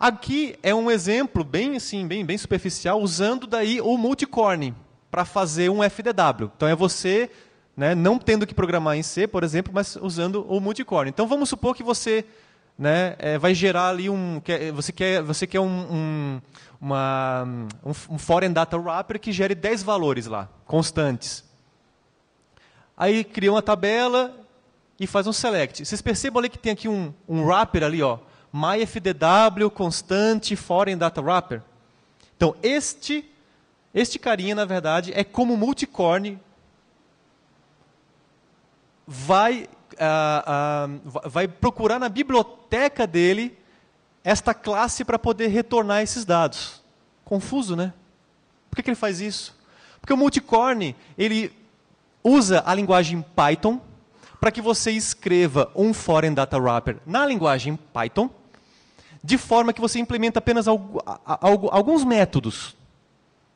Aqui é um exemplo bem assim, bem, bem superficial, usando daí o multicorn para fazer um FDW. Então é você né, não tendo que programar em C, por exemplo, mas usando o multicore. Então vamos supor que você né, é, vai gerar ali um, quer, você quer, você quer um, um, uma, um, um foreign data wrapper que gere 10 valores lá, constantes. Aí cria uma tabela e faz um select. Vocês percebam ali que tem aqui um, um wrapper ali, ó, myfdw constante foreign data wrapper. Então este este carinha na verdade é como multicore vai, ah, ah, vai procurar na biblioteca dele esta classe para poder retornar esses dados. Confuso, né? Por que, que ele faz isso? Porque o multicorn, ele usa a linguagem Python para que você escreva um foreign data wrapper na linguagem Python, de forma que você implementa apenas alguns métodos.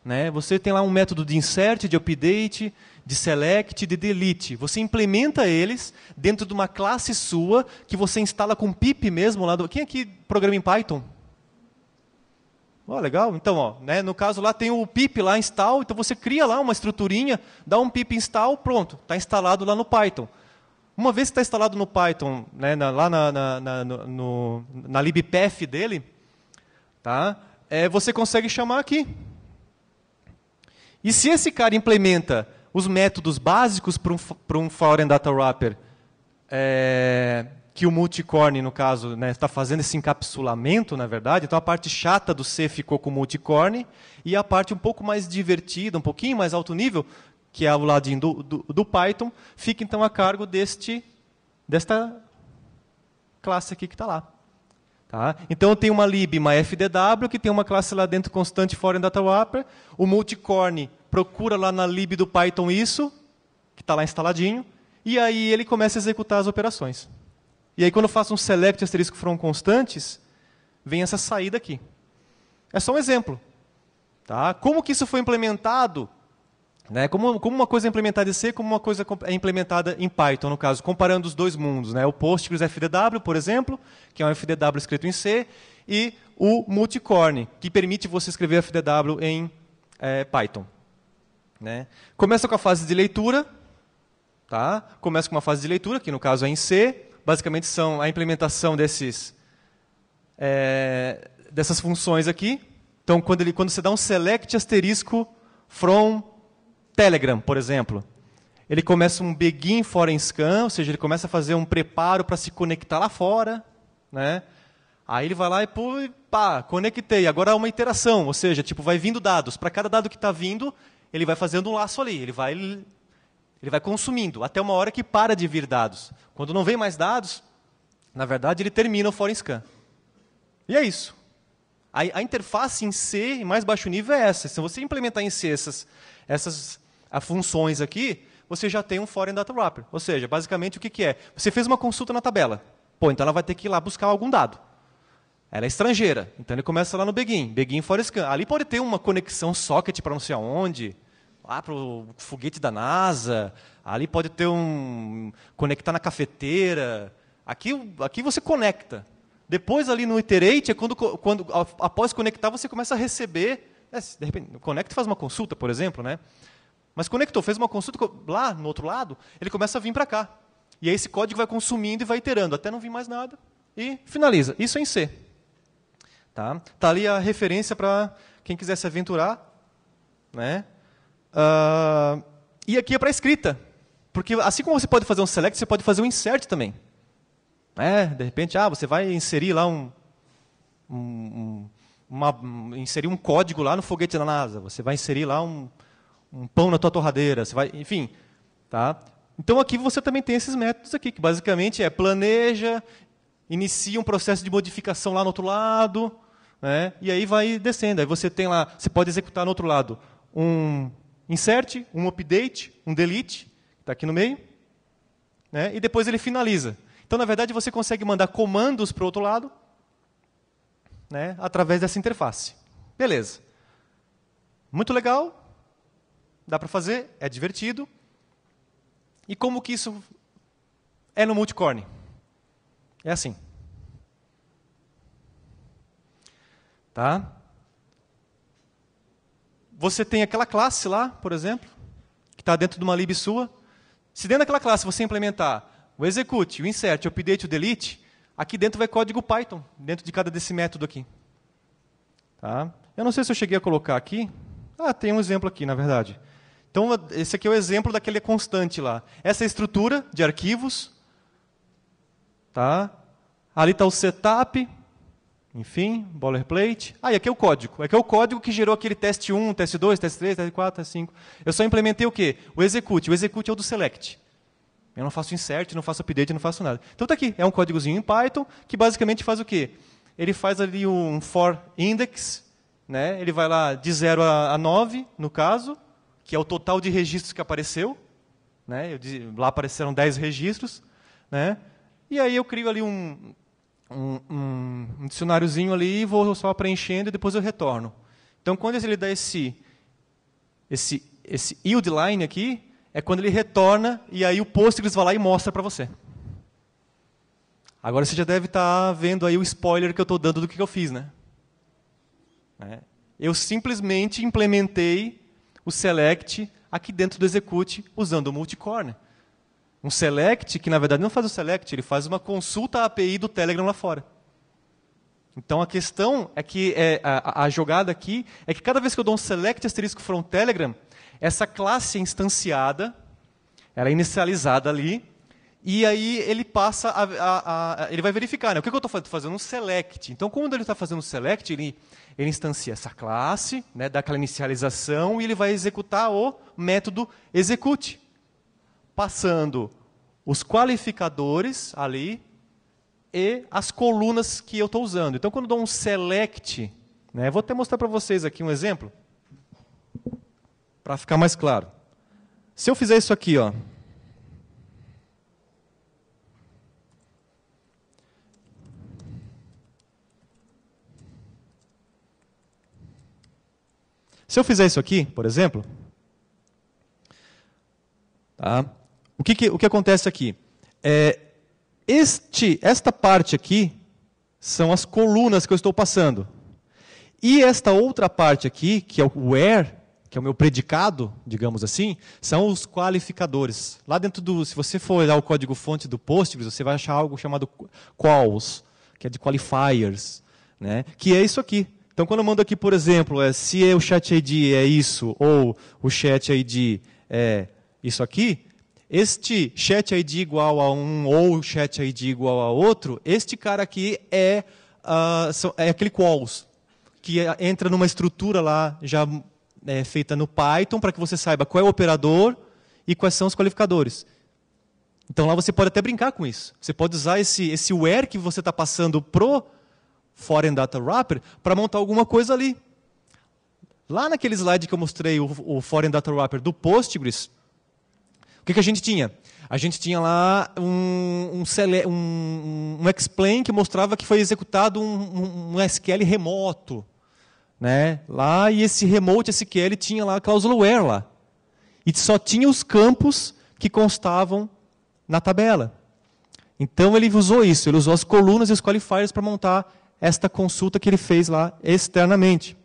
Né? Você tem lá um método de insert, de update, de select e de delete. Você implementa eles dentro de uma classe sua que você instala com pip mesmo lá do. Quem aqui programa em Python? Oh, legal. Então, ó, né, no caso lá tem o pip lá install, então você cria lá uma estruturinha, dá um pip install, pronto, está instalado lá no Python. Uma vez que está instalado no Python, né, na, lá na, na, na, no, na libpf dele, tá, é, você consegue chamar aqui. E se esse cara implementa os métodos básicos para um, um Foreign Data Wrapper, é, que o multicorn, no caso, né, está fazendo esse encapsulamento, na verdade. Então, a parte chata do C ficou com o multicorn e a parte um pouco mais divertida, um pouquinho mais alto nível, que é o ladinho do, do, do Python, fica, então, a cargo deste, desta classe aqui que está lá. Tá? Então, eu tenho uma lib, uma FDW, que tem uma classe lá dentro constante foreign data wrapper, o multicorn procura lá na lib do Python isso, que está lá instaladinho, e aí ele começa a executar as operações. E aí quando eu faço um select asterisco from constantes, vem essa saída aqui. É só um exemplo. Tá? Como que isso foi implementado? Né? Como, como uma coisa é implementada em C, como uma coisa é implementada em Python, no caso, comparando os dois mundos. Né? O Postgres FDW, por exemplo, que é um FDW escrito em C, e o Multicorn, que permite você escrever FDW em é, Python. Né? Começa com a fase de leitura, tá? começa com uma fase de leitura, que no caso é em C, basicamente são a implementação desses, é, dessas funções aqui. Então, quando, ele, quando você dá um select asterisco from Telegram, por exemplo, ele começa um begin foreign scan, ou seja, ele começa a fazer um preparo para se conectar lá fora, né? Aí ele vai lá e pô, pá, conectei. Agora é uma interação, ou seja, tipo vai vindo dados. Para cada dado que está vindo, ele vai fazendo um laço ali, ele vai, ele vai consumindo, até uma hora que para de vir dados. Quando não vem mais dados, na verdade, ele termina o foreign scan. E é isso. A, a interface em C, em mais baixo nível, é essa. Se você implementar em C essas, essas funções aqui, você já tem um foreign data wrapper. Ou seja, basicamente o que, que é? Você fez uma consulta na tabela. Pô, então ela vai ter que ir lá buscar algum dado. Ela é estrangeira, então ele começa lá no Begin, Begin scan. Ali pode ter uma conexão socket para não sei aonde, ah, para o foguete da NASA, ali pode ter um. conectar na cafeteira. Aqui, aqui você conecta. Depois, ali no iterate, é quando, quando após conectar, você começa a receber. É, de repente, conecta e faz uma consulta, por exemplo, né? Mas conectou, fez uma consulta lá no outro lado, ele começa a vir para cá. E aí esse código vai consumindo e vai iterando até não vir mais nada e finaliza. Isso é em C. Tá? Tá ali a referência para quem quiser se aventurar, né? Uh, e aqui é para escrita. Porque assim como você pode fazer um select, você pode fazer um insert também. É, de repente, ah, você vai inserir lá um, um, uma, inserir um código lá no foguete da NASA. Você vai inserir lá um, um pão na tua torradeira. Você vai, enfim, tá? Então aqui você também tem esses métodos aqui que basicamente é planeja, inicia um processo de modificação lá no outro lado, né? E aí vai descendo. Aí você tem lá, você pode executar no outro lado um Insert, um update, um delete, está aqui no meio, né? e depois ele finaliza. Então, na verdade, você consegue mandar comandos para o outro lado né? através dessa interface. Beleza. Muito legal, dá para fazer, é divertido. E como que isso é no multicorn? É assim. Tá? você tem aquela classe lá, por exemplo, que está dentro de uma lib sua. Se dentro daquela classe você implementar o execute, o insert, o update, o delete, aqui dentro vai código Python, dentro de cada desse método aqui. Tá? Eu não sei se eu cheguei a colocar aqui. Ah, tem um exemplo aqui, na verdade. Então, esse aqui é o exemplo daquele constante lá. Essa é a estrutura de arquivos. Tá? Ali está o setup, enfim, boilerplate. Ah, e aqui é o código. Aqui é o código que gerou aquele teste 1, teste 2, teste 3, teste 4, teste 5. Eu só implementei o quê? O execute. O execute é o do select. Eu não faço insert, não faço update, não faço nada. Então está aqui. É um códigozinho em Python que basicamente faz o quê? Ele faz ali um for index, né? ele vai lá de 0 a 9, no caso, que é o total de registros que apareceu. Né? Eu, lá apareceram 10 registros. Né? E aí eu crio ali um um, um, um dicionáriozinho ali e vou só preenchendo e depois eu retorno. Então, quando ele dá esse, esse, esse yield line aqui, é quando ele retorna e aí o Postgres vai lá e mostra para você. Agora você já deve estar tá vendo aí o spoiler que eu estou dando do que eu fiz, né? É. Eu simplesmente implementei o select aqui dentro do execute usando o multicore. Um select que, na verdade, não faz o select, ele faz uma consulta à API do Telegram lá fora. Então a questão é que é, a, a, jogada aqui é que cada vez que eu dou um select asterisco from Telegram, essa classe é instanciada, ela é inicializada ali, e aí ele passa a, a, a ele vai verificar, né? O que, que eu estou fazendo? fazendo um select. Então, quando ele está fazendo um select, ele, ele instancia essa classe, né? dá aquela inicialização e ele vai executar o método execute passando os qualificadores ali e as colunas que eu estou usando. Então, quando dou um select, né, vou até mostrar para vocês aqui um exemplo, para ficar mais claro. Se eu fizer isso aqui, ó, Se eu fizer isso aqui, por exemplo, tá? O que, que o que acontece aqui? É, este, esta parte aqui são as colunas que eu estou passando. E esta outra parte aqui, que é o where, que é o meu predicado, digamos assim, são os qualificadores. Lá dentro do, se você for olhar o código-fonte do Postgres, você vai achar algo chamado quals, que é de qualifiers, né? que é isso aqui. Então, quando eu mando aqui, por exemplo, é, se é o chat ID é isso, ou o chat ID é isso aqui, este chat ID igual a um ou chat ID igual a outro, este cara aqui é, uh, é aquele calls, que é, entra numa estrutura lá já é, feita no Python para que você saiba qual é o operador e quais são os qualificadores. Então lá você pode até brincar com isso. Você pode usar esse, esse where que você está passando pro Foreign Data Wrapper para montar alguma coisa ali. Lá naquele slide que eu mostrei o, o Foreign Data Wrapper do Postgres, que, que a gente tinha? A gente tinha lá um, um, um, um explain que mostrava que foi executado um, um, SQL remoto. Né? Lá, e esse remote SQL tinha lá a cláusula where lá. E só tinha os campos que constavam na tabela. Então ele usou isso, ele usou as colunas e os qualifiers para montar esta consulta que ele fez lá externamente.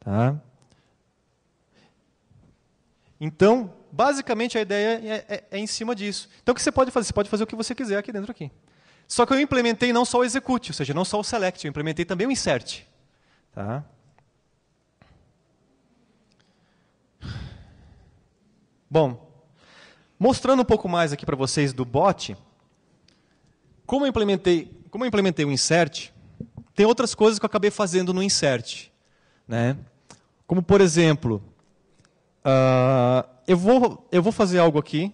Tá? Então, basicamente a ideia é, é, é, em cima disso. Então o que você pode fazer? Você pode fazer o que você quiser aqui dentro aqui. Só que eu implementei não só o execute, ou seja, não só o select, eu implementei também o insert. Tá? Bom, mostrando um pouco mais aqui para vocês do bot, como eu implementei, como eu implementei o insert, tem outras coisas que eu acabei fazendo no insert, né? Como por exemplo, ah, eu vou, eu vou fazer algo aqui,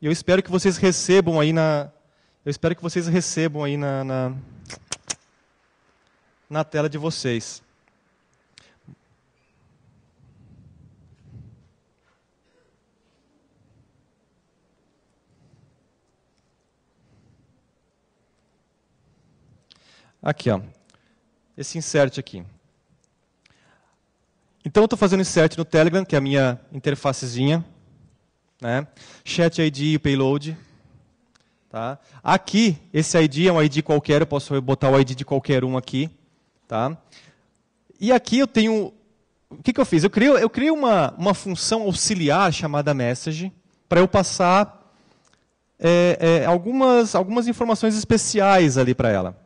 e eu espero que vocês recebam aí na. Eu espero que vocês recebam aí na, na, na tela de vocês. Aqui, ó. Esse insert aqui. Então eu estou fazendo insert no Telegram, que é a minha interfacezinha. Né? Chat ID e payload. Tá? Aqui, esse ID é um ID qualquer, eu posso botar o ID de qualquer um aqui. Tá? E aqui eu tenho... O que, que eu fiz? Eu criei, eu criei uma, uma função auxiliar chamada message para eu passar é, é, algumas, algumas informações especiais ali para ela.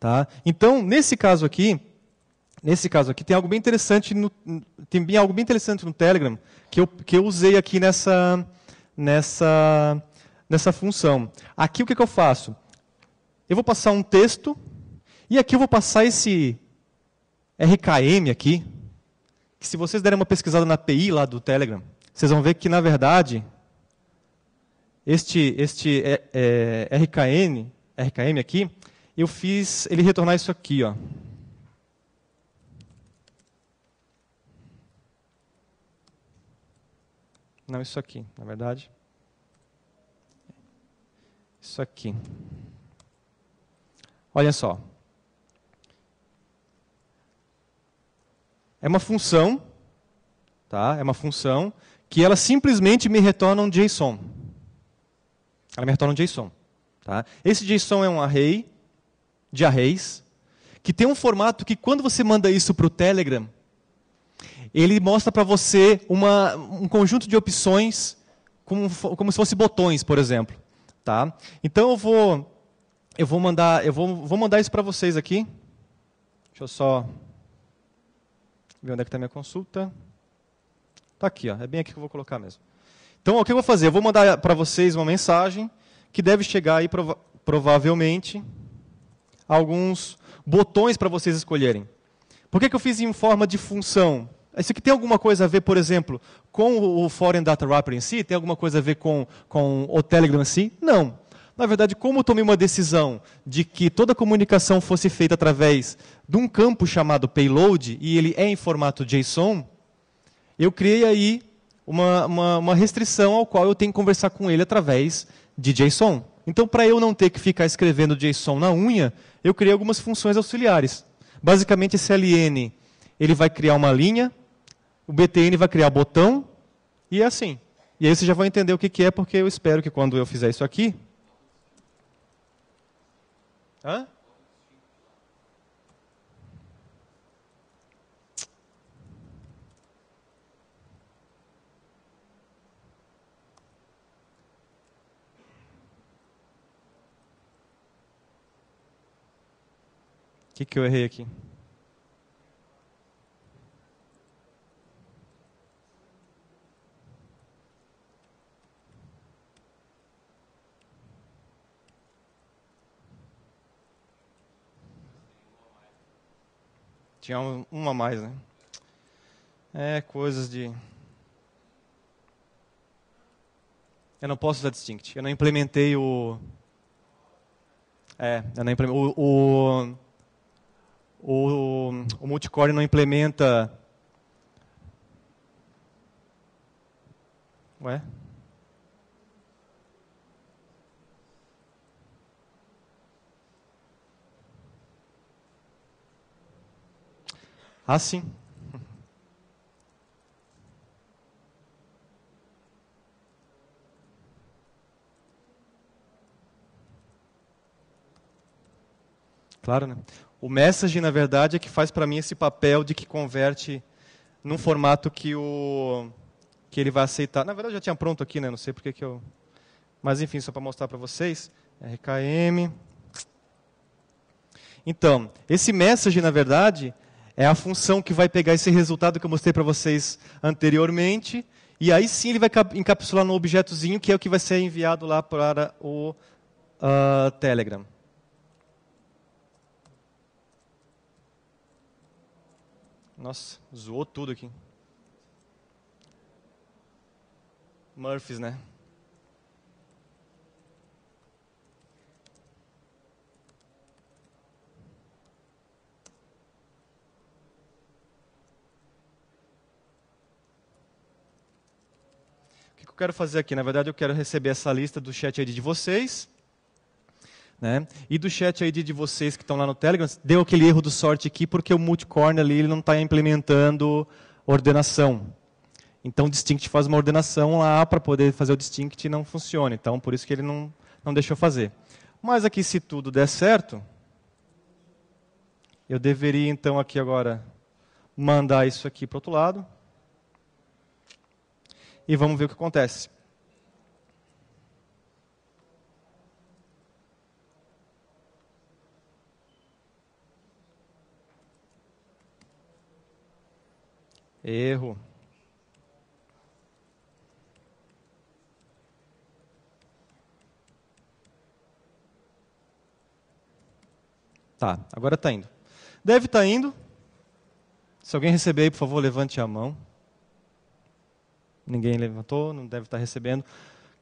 Tá? Então, nesse caso aqui, nesse caso aqui, tem algo bem interessante no, tem bem, algo bem interessante no Telegram que eu, que eu usei aqui nessa, nessa, nessa função. Aqui o que, que eu faço? Eu vou passar um texto e aqui eu vou passar esse RKM aqui, que se vocês derem uma pesquisada na API lá do Telegram, vocês vão ver que, na verdade, este, este é, é, RKN, RKM aqui, eu fiz ele retornar isso aqui, ó. Não, isso aqui, na verdade. Isso aqui. Olha só. É uma função, tá? É uma função que ela simplesmente me retorna um JSON. Ela me retorna um JSON, tá? Esse JSON é um array de arrays que tem um formato que quando você manda isso para o Telegram, ele mostra para você uma, um conjunto de opções, como, como se fosse botões, por exemplo. Tá? Então eu vou eu vou mandar, eu vou, vou mandar isso para vocês aqui. Deixa eu só ver onde é que está minha consulta. Está aqui, ó, é bem aqui que eu vou colocar mesmo. Então, o que eu vou fazer? Eu vou mandar para vocês uma mensagem que deve chegar aí prova provavelmente alguns botões para vocês escolherem. Por que, que eu fiz em forma de função? Isso aqui tem alguma coisa a ver, por exemplo, com o Foreign Data Wrapper em si? Tem alguma coisa a ver com, com o Telegram em si? Não. Na verdade, como eu tomei uma decisão de que toda a comunicação fosse feita através de um campo chamado payload, e ele é em formato JSON, eu criei aí uma, uma, uma restrição ao qual eu tenho que conversar com ele através de JSON. Então, para eu não ter que ficar escrevendo JSON na unha, eu criei algumas funções auxiliares. Basicamente, esse LN ele vai criar uma linha o BTN vai criar botão e é assim. E aí você já vai entender o que é, porque eu espero que quando eu fizer isso aqui. Hã? O que, que eu errei aqui? Tinha uma a mais, né? É, coisas de. Eu não posso usar Distinct. Eu não implementei o. É, eu não implementei. O, o, o, o multicore não implementa. Ué? Ah, sim. Claro, né? O message, na verdade, é que faz para mim esse papel de que converte num formato que o que ele vai aceitar. Na verdade, eu já tinha pronto aqui, né? Não sei porque que eu. Mas enfim, só para mostrar para vocês. RKM. Então, esse message, na verdade, é a função que vai pegar esse resultado que eu mostrei para vocês anteriormente, e aí sim ele vai encapsular no objetozinho, que é o que vai ser enviado lá para o uh, Telegram. Nossa, zoou tudo aqui. Murphys, né? quero fazer aqui? Na verdade, eu quero receber essa lista do chat ID de vocês. Né? E do chat ID de vocês que estão lá no Telegram, deu aquele erro do sorte aqui, porque o multicorn ali ele não está implementando ordenação. Então, o distinct faz uma ordenação lá para poder fazer o distinct e não funciona. Então, por isso que ele não, não deixou fazer. Mas aqui, se tudo der certo, eu deveria, então, aqui agora, mandar isso aqui para o outro lado e vamos ver o que acontece. Erro. Tá, agora tá indo. Deve estar tá indo. Se alguém receber aí, por favor, levante a mão ninguém levantou, não deve estar recebendo,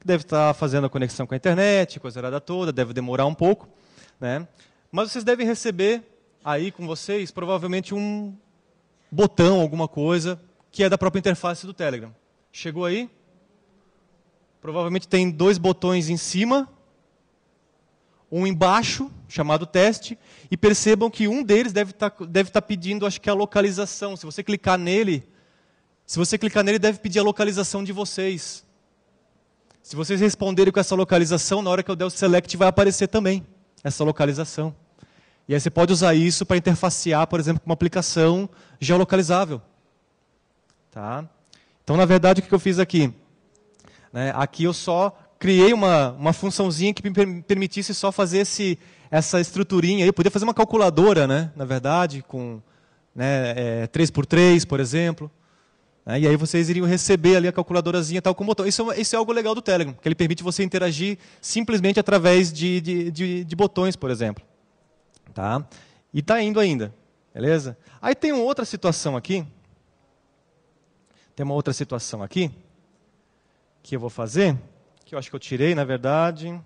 deve estar fazendo a conexão com a internet, coisa errada toda, deve demorar um pouco, né? Mas vocês devem receber aí com vocês provavelmente um botão, alguma coisa que é da própria interface do Telegram. Chegou aí? Provavelmente tem dois botões em cima, um embaixo, chamado teste, e percebam que um deles deve estar, tá, deve estar tá pedindo, acho que a localização. Se você clicar nele, se você clicar nele, deve pedir a localização de vocês. Se vocês responderem com essa localização, na hora que eu der o select, vai aparecer também essa localização. E aí você pode usar isso para interfacear, por exemplo, com uma aplicação geolocalizável. Tá? Então, na verdade, o que eu fiz aqui? Né? Aqui eu só criei uma, uma funçãozinha que me permitisse só fazer esse, essa estruturinha. Eu podia fazer uma calculadora, né? na verdade, com né, é, 3x3, por exemplo. Né? E aí vocês iriam receber ali a calculadorazinha tal com o botão. Isso é, isso é algo legal do Telegram, que ele permite você interagir simplesmente através de, de, de, de botões, por exemplo. Tá? E está indo ainda. Beleza? Aí tem uma outra situação aqui. Tem uma outra situação aqui que eu vou fazer, que eu acho que eu tirei, na verdade.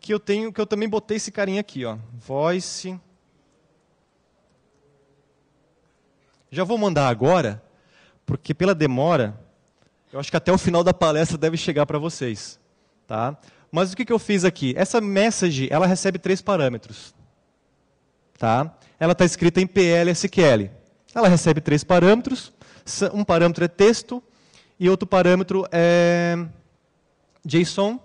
Que eu tenho, que eu também botei esse carinha aqui, ó. Voice Já vou mandar agora, porque pela demora, eu acho que até o final da palestra deve chegar para vocês. Tá? Mas o que, que eu fiz aqui? Essa message, ela recebe três parâmetros. Tá? Ela está escrita em PLSQL. Ela recebe três parâmetros. Um parâmetro é texto e outro parâmetro é JSON,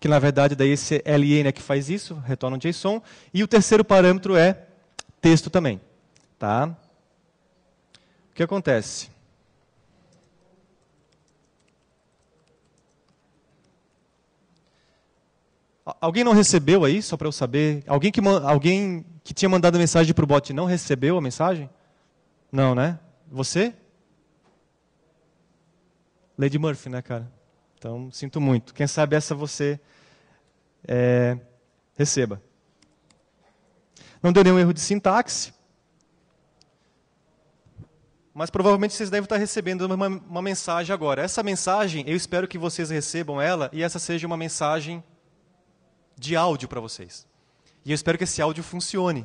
que na verdade daí esse LN é que faz isso, retorna um JSON. E o terceiro parâmetro é texto também. Tá? O que acontece? Alguém não recebeu aí, só para eu saber? Alguém que, alguém que tinha mandado mensagem para o bot não recebeu a mensagem? Não, né? Você? Lady Murphy, né, cara? Então, sinto muito. Quem sabe essa você é, receba. Não deu nenhum erro de sintaxe mas provavelmente vocês devem estar recebendo uma, uma, mensagem agora. Essa mensagem, eu espero que vocês recebam ela e essa seja uma mensagem de áudio para vocês. E eu espero que esse áudio funcione.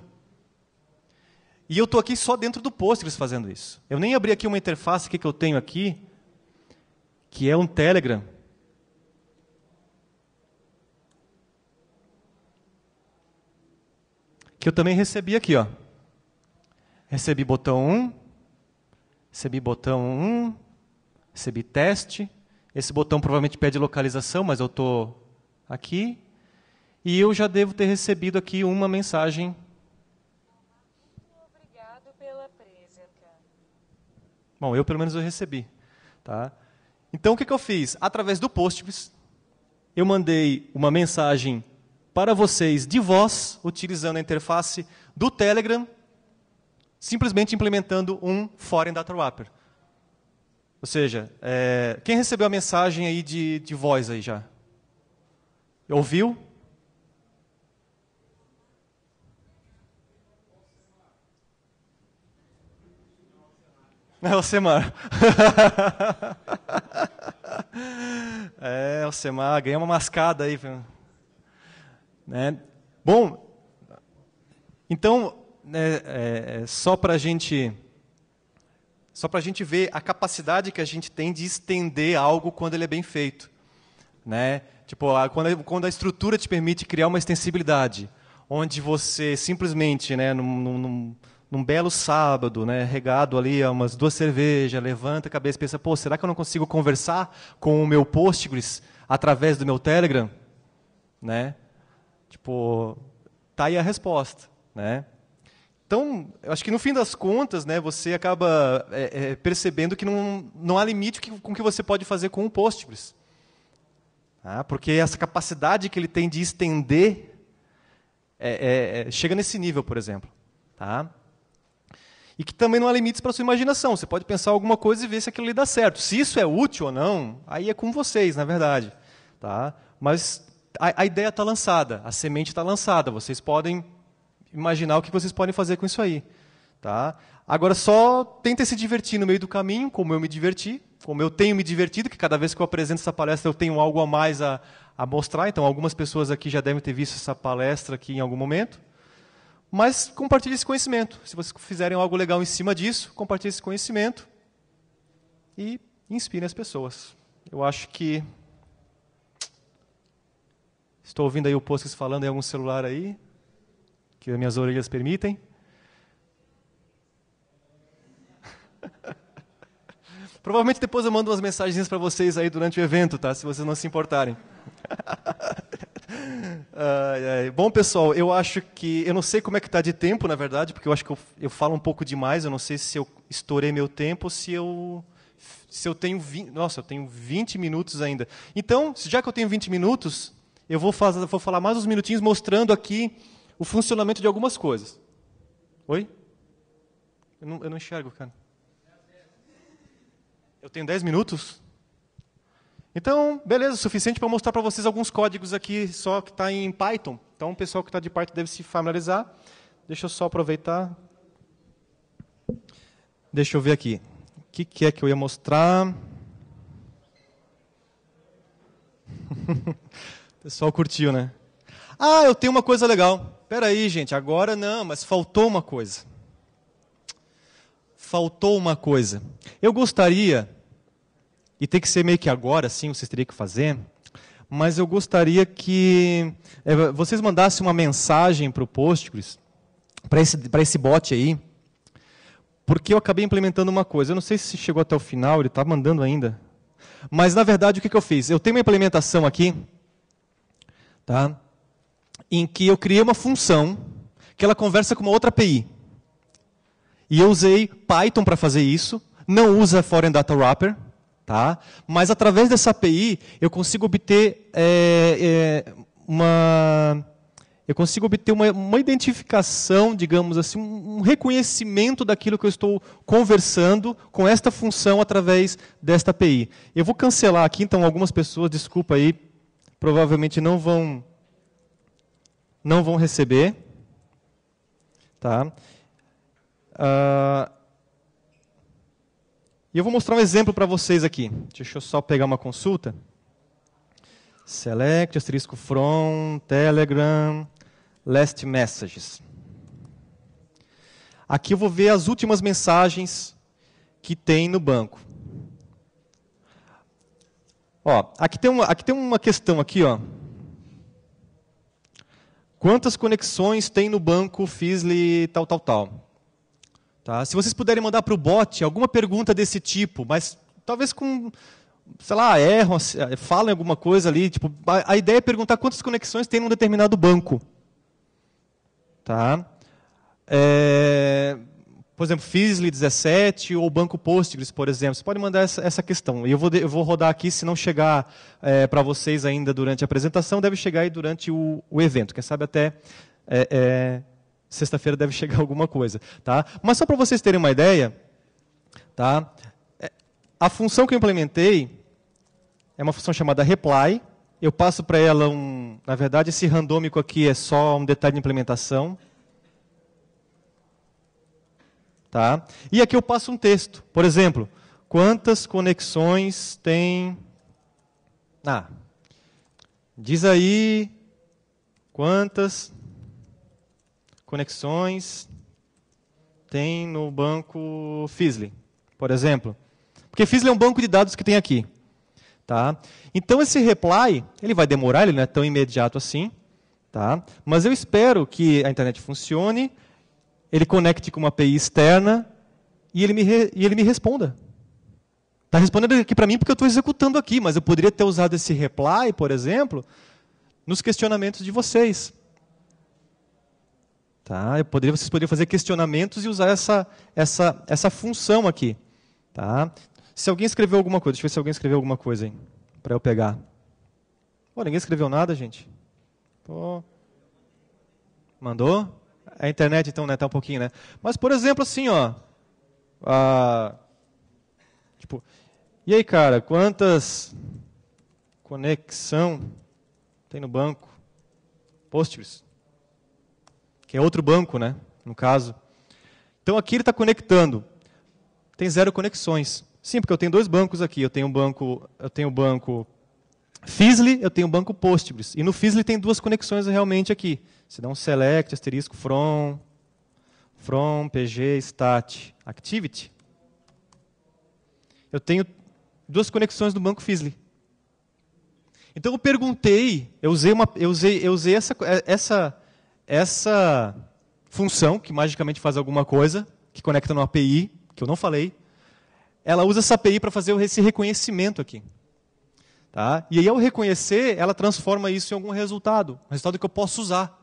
E eu estou aqui só dentro do Postgres fazendo isso. Eu nem abri aqui uma interface que eu tenho aqui, que é um Telegram. Que eu também recebi aqui, ó. Recebi botão 1, recebi botão 1, recebi teste. Esse botão provavelmente pede localização, mas eu estou aqui. E eu já devo ter recebido aqui uma mensagem. Obrigado pela presença. Bom, eu pelo menos eu recebi. Tá? Então o que, que eu fiz? Através do Postgres, eu mandei uma mensagem para vocês de voz, utilizando a interface do Telegram simplesmente implementando um foreign data wrapper. Ou seja, é, quem recebeu a mensagem aí de, de voz aí já? Ouviu? É o Semar. [LAUGHS] é, o Semar ganhou uma mascada aí. Né? Bom, então, né, é, é só para a gente só para a gente ver a capacidade que a gente tem de estender algo quando ele é bem feito, né? Tipo, a, quando, a, quando a estrutura te permite criar uma extensibilidade, onde você simplesmente, né, num, num, num belo sábado, né, regado ali a umas duas cervejas, levanta a cabeça e pensa, pô, será que eu não consigo conversar com o meu Postgres através do meu Telegram, né? Tipo, tá aí a resposta, né? Então, eu acho que no fim das contas, né, você acaba é, é, percebendo que não, não há limite que, com que você pode fazer com o Postgres. Ah, porque essa capacidade que ele tem de estender é, é, é, chega nesse nível, por exemplo. Tá? E que também não há limites para a sua imaginação. Você pode pensar alguma coisa e ver se aquilo lhe dá certo. Se isso é útil ou não, aí é com vocês, na verdade. Tá? Mas a, a ideia está lançada, a semente está lançada. Vocês podem imaginar o que vocês podem fazer com isso aí. Tá? Agora só tenta se divertir no meio do caminho, como eu me diverti, como eu tenho me divertido, que cada vez que eu apresento essa palestra eu tenho algo a mais a, a mostrar. Então algumas pessoas aqui já devem ter visto essa palestra aqui em algum momento. Mas compartilhe esse conhecimento. Se vocês fizerem algo legal em cima disso, compartilhe esse conhecimento e inspire as pessoas. Eu acho que estou ouvindo aí o Postes falando em algum celular aí que as minhas orelhas permitem. [LAUGHS] Provavelmente depois eu mando umas mensagens para vocês aí durante o evento, tá? Se vocês não se importarem. [LAUGHS] ai, ai. Bom, pessoal, eu acho que. Eu não sei como é que está de tempo, na verdade, porque eu acho que eu, eu, falo um pouco demais. Eu não sei se eu estourei meu tempo, se eu. Se eu tenho. 20, nossa, eu tenho 20 minutos ainda. Então, já que eu tenho 20 minutos, eu vou, fazer, vou falar mais uns minutinhos mostrando aqui o funcionamento de algumas coisas. Oi? Eu não, eu não enxergo, cara. Eu tenho 10 minutos? Então, beleza, suficiente para mostrar para vocês alguns códigos aqui, só que está em Python. Então, o pessoal que está de Python deve se familiarizar. Deixa eu só aproveitar. Deixa eu ver aqui. O que, que é que eu ia mostrar? [LAUGHS] o pessoal curtiu, né? Ah, eu tenho uma coisa legal. aí, gente, agora não, mas faltou uma coisa. Faltou uma coisa. Eu gostaria, e tem que ser meio que agora, sim, vocês teriam que fazer, mas eu gostaria que é, vocês mandassem uma mensagem para o Postgres, para esse, esse bot aí, porque eu acabei implementando uma coisa. Eu não sei se chegou até o final, ele está mandando ainda. Mas, na verdade, o que, que eu fiz? Eu tenho uma implementação aqui, tá? em que eu criei uma função que ela conversa com uma outra API. E eu usei Python para fazer isso, não usa Foreign Data Wrapper, tá? mas através dessa API eu consigo obter é, é, uma eu consigo obter uma, uma, identificação, digamos assim, um reconhecimento daquilo que eu estou conversando com esta função através desta API. Eu vou cancelar aqui, então, algumas pessoas, desculpa aí, provavelmente não vão não vão receber. Tá? Uh, e eu vou mostrar um exemplo para vocês aqui. Deixa eu só pegar uma consulta. Select, asterisco from, Telegram, last messages. Aqui eu vou ver as últimas mensagens que tem no banco. Ó, aqui tem uma, aqui tem uma questão aqui, ó. Quantas conexões tem no banco Fisli tal, tal, tal? Tá? Se vocês puderem mandar para o bot alguma pergunta desse tipo, mas talvez com, sei lá, erram, eh, falem alguma coisa ali. Tipo, a, a ideia é perguntar quantas conexões tem num determinado banco. Tá? É, por exemplo, Fizzly 17 ou Banco Postgres, por exemplo. Você pode mandar essa, essa questão. E eu vou, eu vou rodar aqui, se não chegar é, para vocês ainda durante a apresentação, deve chegar aí durante o, o evento. Quem sabe até é, é, sexta-feira deve chegar [LAUGHS] alguma coisa. Tá? Mas só para vocês terem uma ideia, tá? É, a função que eu implementei é uma função chamada reply. Eu passo para ela um. Na verdade, esse randômico aqui é só um detalhe de implementação. Tá? E aqui eu passo um texto. Por exemplo, quantas conexões tem. Ah, diz aí quantas conexões tem no banco Fisley, por exemplo. Porque Fisley é um banco de dados que tem aqui. Tá? Então esse reply, ele vai demorar, ele não é tão imediato assim. Tá? Mas eu espero que a internet funcione ele conecte com uma API externa e ele me, re, e ele me responda. Está respondendo aqui para mim porque eu estou executando aqui, mas eu poderia ter usado esse reply, por exemplo, nos questionamentos de vocês. Tá? Eu poderia, vocês poderiam fazer questionamentos e usar essa, essa, essa função aqui. Tá? Se alguém escreveu alguma coisa, deixa eu ver se alguém escreveu alguma coisa para eu pegar. Pô, ninguém escreveu nada, gente. Pô. Mandou? A internet, então, né, tá um pouquinho, né? Mas, por exemplo, assim, ó. tipo, e aí, cara, quantas conexão tem no banco? Postgres. Que é outro banco, né? No caso. Então, aqui ele está conectando. Tem zero conexões. Sim, porque eu tenho dois bancos aqui. Eu tenho um banco, eu tenho um banco Fizzly, eu tenho o banco Postgres. E no Fizzly tem duas conexões realmente aqui. Você dá um select, asterisco, from, from, pg, stat, activity. Eu tenho duas conexões no banco Fizzly. Então eu perguntei, eu usei, uma, eu usei, eu usei essa, eh, essa, essa função, que magicamente faz alguma coisa, que conecta no API, que eu não falei. Ela usa essa API para fazer esse reconhecimento aqui. Tá? E aí, ao reconhecer, ela transforma isso em algum resultado, um resultado que eu posso usar.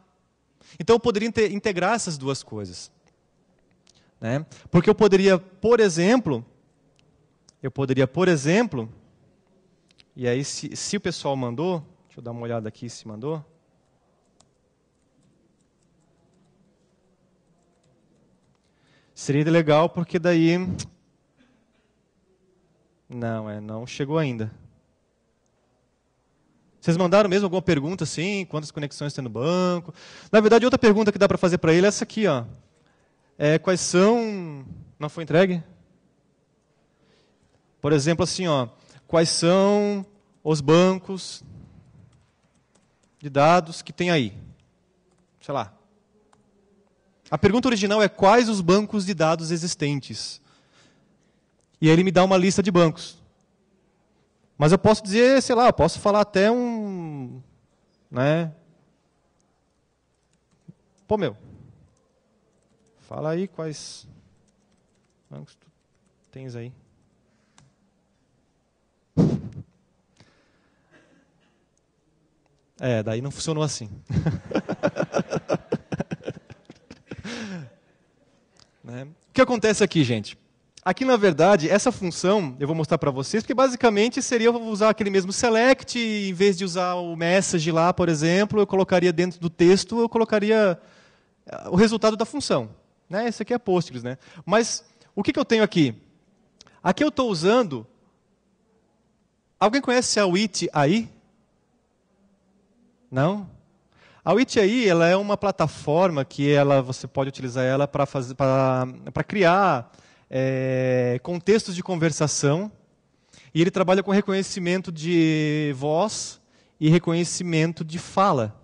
Então, eu poderia integrar essas duas coisas. Né? Porque eu poderia, por exemplo, eu poderia, por exemplo, e aí, se, se o pessoal mandou, deixa eu dar uma olhada aqui se mandou. Seria legal, porque daí. Não, é, não chegou ainda. Vocês mandaram mesmo alguma pergunta assim? Quantas conexões tem no banco? Na verdade, outra pergunta que dá para fazer para ele é essa aqui. Ó. É, quais são. Não foi entregue? Por exemplo, assim, ó, quais são os bancos de dados que tem aí? Sei lá. A pergunta original é quais os bancos de dados existentes? E aí ele me dá uma lista de bancos. Mas eu posso dizer, sei lá, eu posso falar até um. Né? Pô, meu. Fala aí quais bancos tu tens aí. É, daí não funcionou assim. [LAUGHS] né? O que acontece aqui, gente? Aqui, na verdade, essa função eu vou mostrar para vocês, porque basicamente seria eu usar aquele mesmo select, em vez de usar o message lá, por exemplo, eu colocaria dentro do texto, eu colocaria eh, o resultado da função. Né? Esse aqui é Postgres. Né? Mas o que, que eu tenho aqui? Aqui eu estou usando. Alguém conhece a WIT aí? Não? A wit ela é uma plataforma que ela, você pode utilizar ela para criar é, contextos de conversação, e ele trabalha com reconhecimento de voz e reconhecimento de fala.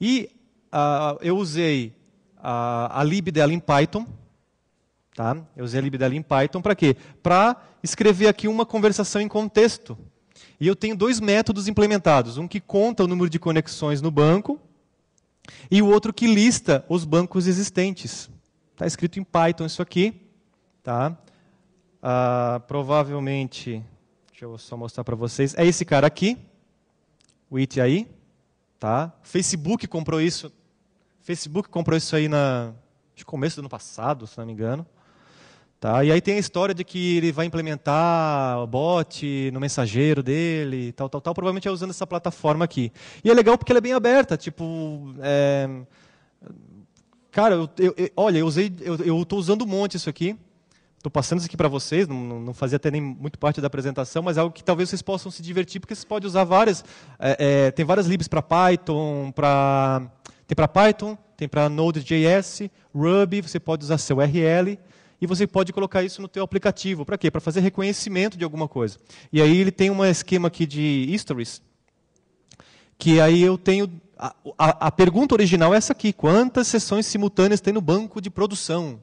E uh, eu usei a, a lib dela em Python, tá? eu usei a lib dela em Python para quê? Para escrever aqui uma conversação em contexto. E eu tenho dois métodos implementados, um que conta o número de conexões no banco, e o outro que lista os bancos existentes. Está escrito em Python isso aqui. Tá? Ah, provavelmente, deixa eu só mostrar para vocês, é esse cara aqui, o IT aí. Tá? Facebook comprou isso. Facebook comprou isso aí na, de começo do ano passado, se não me engano. Tá? E aí tem a história de que ele vai implementar o bot no mensageiro dele, tal, tal, tal. Provavelmente é usando essa plataforma aqui. E é legal porque ela é bem aberta. Tipo, é... cara, eu, eu, eu, olha, eu usei, eu estou usando um monte isso aqui. Estou passando isso aqui para vocês, não, não, fazia até nem muito parte da apresentação, mas é algo que talvez vocês possam se divertir, porque vocês podem usar várias. É, é, tem várias libs para Python, pra, tem para Python, tem para Node.js, Ruby, você pode usar seu RL e você pode colocar isso no teu aplicativo. Para quê? Para fazer reconhecimento de alguma coisa. E aí ele tem um esquema aqui de histories, que aí eu tenho... A, a, a pergunta original é essa aqui, quantas sessões simultâneas tem no banco de produção?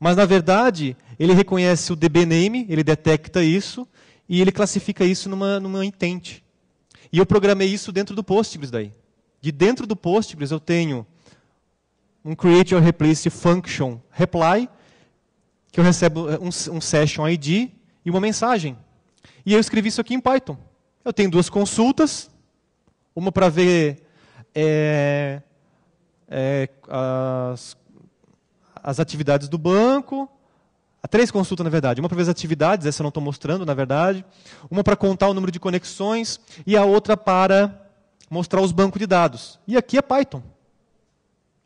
Mas, na verdade, ele reconhece o DBName, ele detecta isso, e ele classifica isso numa, numa intent. E eu programei isso dentro do Postgres daí. De dentro do Postgres eu tenho um create or replace function reply, que eu recebo eh, um, um session ID e uma mensagem. E eu escrevi isso aqui em Python. Eu tenho duas consultas, uma para ver é, é, as as atividades do banco, há três consultas na verdade, uma para ver as atividades, essa eu não estou mostrando na verdade, uma para contar o número de conexões e a outra para mostrar os bancos de dados. E aqui é Python.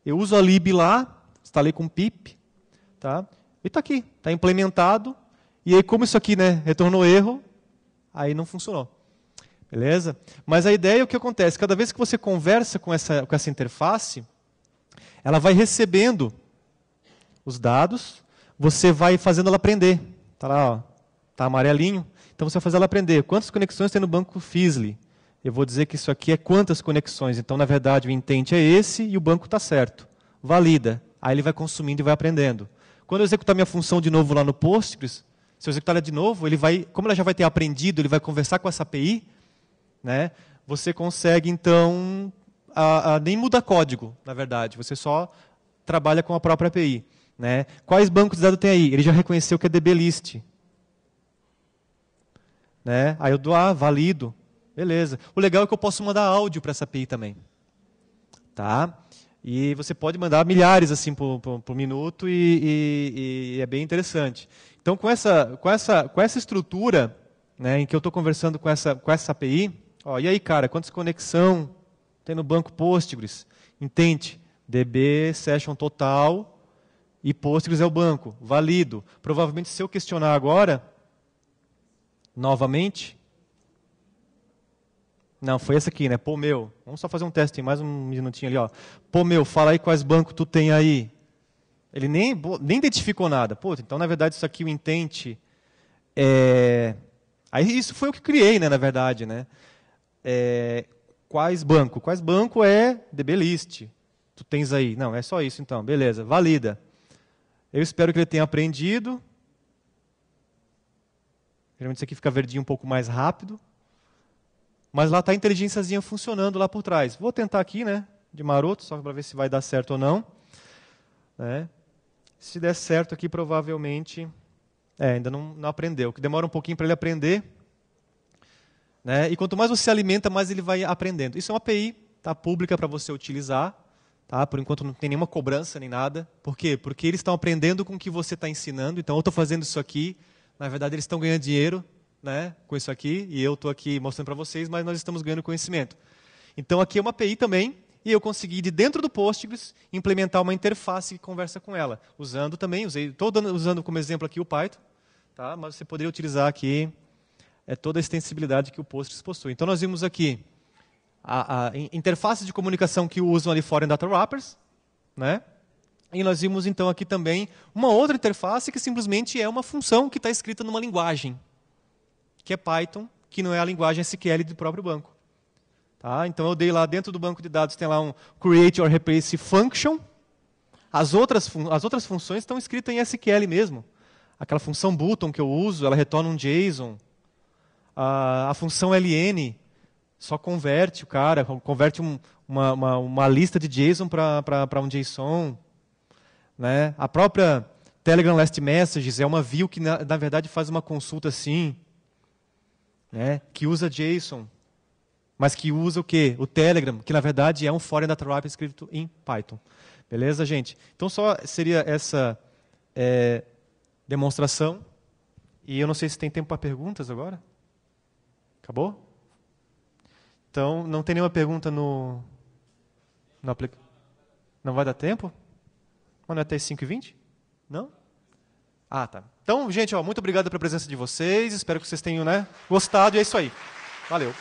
Eu uso a lib lá, instalei com pip, tá? E está aqui, está implementado. E aí como isso aqui, né, retornou erro, aí não funcionou. Beleza? Mas a ideia é o que acontece, cada vez que você conversa com essa, com essa interface, ela vai recebendo os dados, você vai fazendo ela aprender. Está lá, está amarelinho. Então você vai fazer ela aprender. Quantas conexões tem no banco Fisli? Eu vou dizer que isso aqui é quantas conexões. Então, na verdade, o intente é esse e o banco está certo. Valida. Aí ele vai consumindo e vai aprendendo. Quando eu executar minha função de novo lá no Postgres, se eu executar ela de novo, ele vai, como ela já vai ter aprendido, ele vai conversar com essa API, né? Você consegue então a, a, nem muda código, na verdade. Você só trabalha com a própria API. Né? Quais bancos de dados tem aí? Ele já reconheceu que é DBList. Né? Aí eu dou, ah, valido. Beleza. O legal é que eu posso mandar áudio para essa API também. Tá? E você pode mandar milhares assim por, por, por minuto e, e, e, é bem interessante. Então, com essa, com essa, com essa estrutura né, em que eu estou conversando com essa, com essa API, ó, e aí, cara, quantas conexão tem no banco Postgres? Entende? DB, session total, e Postgres é o banco, válido. Provavelmente, se eu questionar agora, novamente. Não, foi essa aqui, né? Pô, meu. Vamos só fazer um teste, mais um minutinho ali, ó. Pô, meu, fala aí quais bancos tu tem aí. Ele nem, nem identificou nada. Pô, então, na verdade, isso aqui, o intente. É... Aí, isso foi o que criei, né, na verdade, né? É... Quais banco? Quais banco é DBList? Tu tens aí. Não, é só isso então. Beleza, valida. Eu espero que ele tenha aprendido. Geralmente isso aqui fica verdinho um pouco mais rápido. Mas lá está a inteligênciazinha funcionando lá por trás. Vou tentar aqui, né? De maroto, só para ver se vai dar certo ou não. Né? Se der certo aqui, provavelmente. É, ainda não, não aprendeu. Que demora um pouquinho para ele aprender. Né? E quanto mais você alimenta, mais ele vai aprendendo. Isso é uma API tá, pública para você utilizar. Tá? Por enquanto não tem nenhuma cobrança nem nada. Por quê? Porque eles estão aprendendo com o que você está ensinando. Então, eu estou fazendo isso aqui. Na verdade, eles estão ganhando dinheiro né, com isso aqui. E eu estou aqui mostrando para vocês, mas nós estamos ganhando conhecimento. Então, aqui é uma API também. E eu consegui, de dentro do Postgres, implementar uma interface que conversa com ela. Usando também, estou usando como exemplo aqui o Python. Tá? Mas você poderia utilizar aqui é toda a extensibilidade que o Postgres possui. Então, nós vimos aqui a, a interfaces de comunicação que usam ali fora em data wrappers, né? E nós vimos então aqui também uma outra interface que simplesmente é uma função que está escrita numa linguagem, que é Python, que não é a linguagem SQL do próprio banco. Tá? Então eu dei lá dentro do banco de dados tem lá um create or replace function. As outras, as outras funções estão escritas em SQL mesmo. Aquela função button que eu uso, ela retorna um JSON. a, a função LN só converte o cara, converte um, uma, uma, uma, lista de JSON para um JSON. Né? A própria Telegram Last Messages é uma view que, na, na verdade, faz uma consulta assim, né? que usa JSON, mas que usa o quê? O Telegram, que, na verdade, é um foreign data wrapper escrito em Python. Beleza, gente? Então, só seria essa é, demonstração. E eu não sei se tem tempo para perguntas agora. Acabou? Então, não tem nenhuma pergunta no. no aplic... Não vai dar tempo? Mano não é até 5h20? Não? Ah, tá. Então, gente, ó, muito obrigado pela presença de vocês. Espero que vocês tenham né, gostado. E é isso aí. Valeu.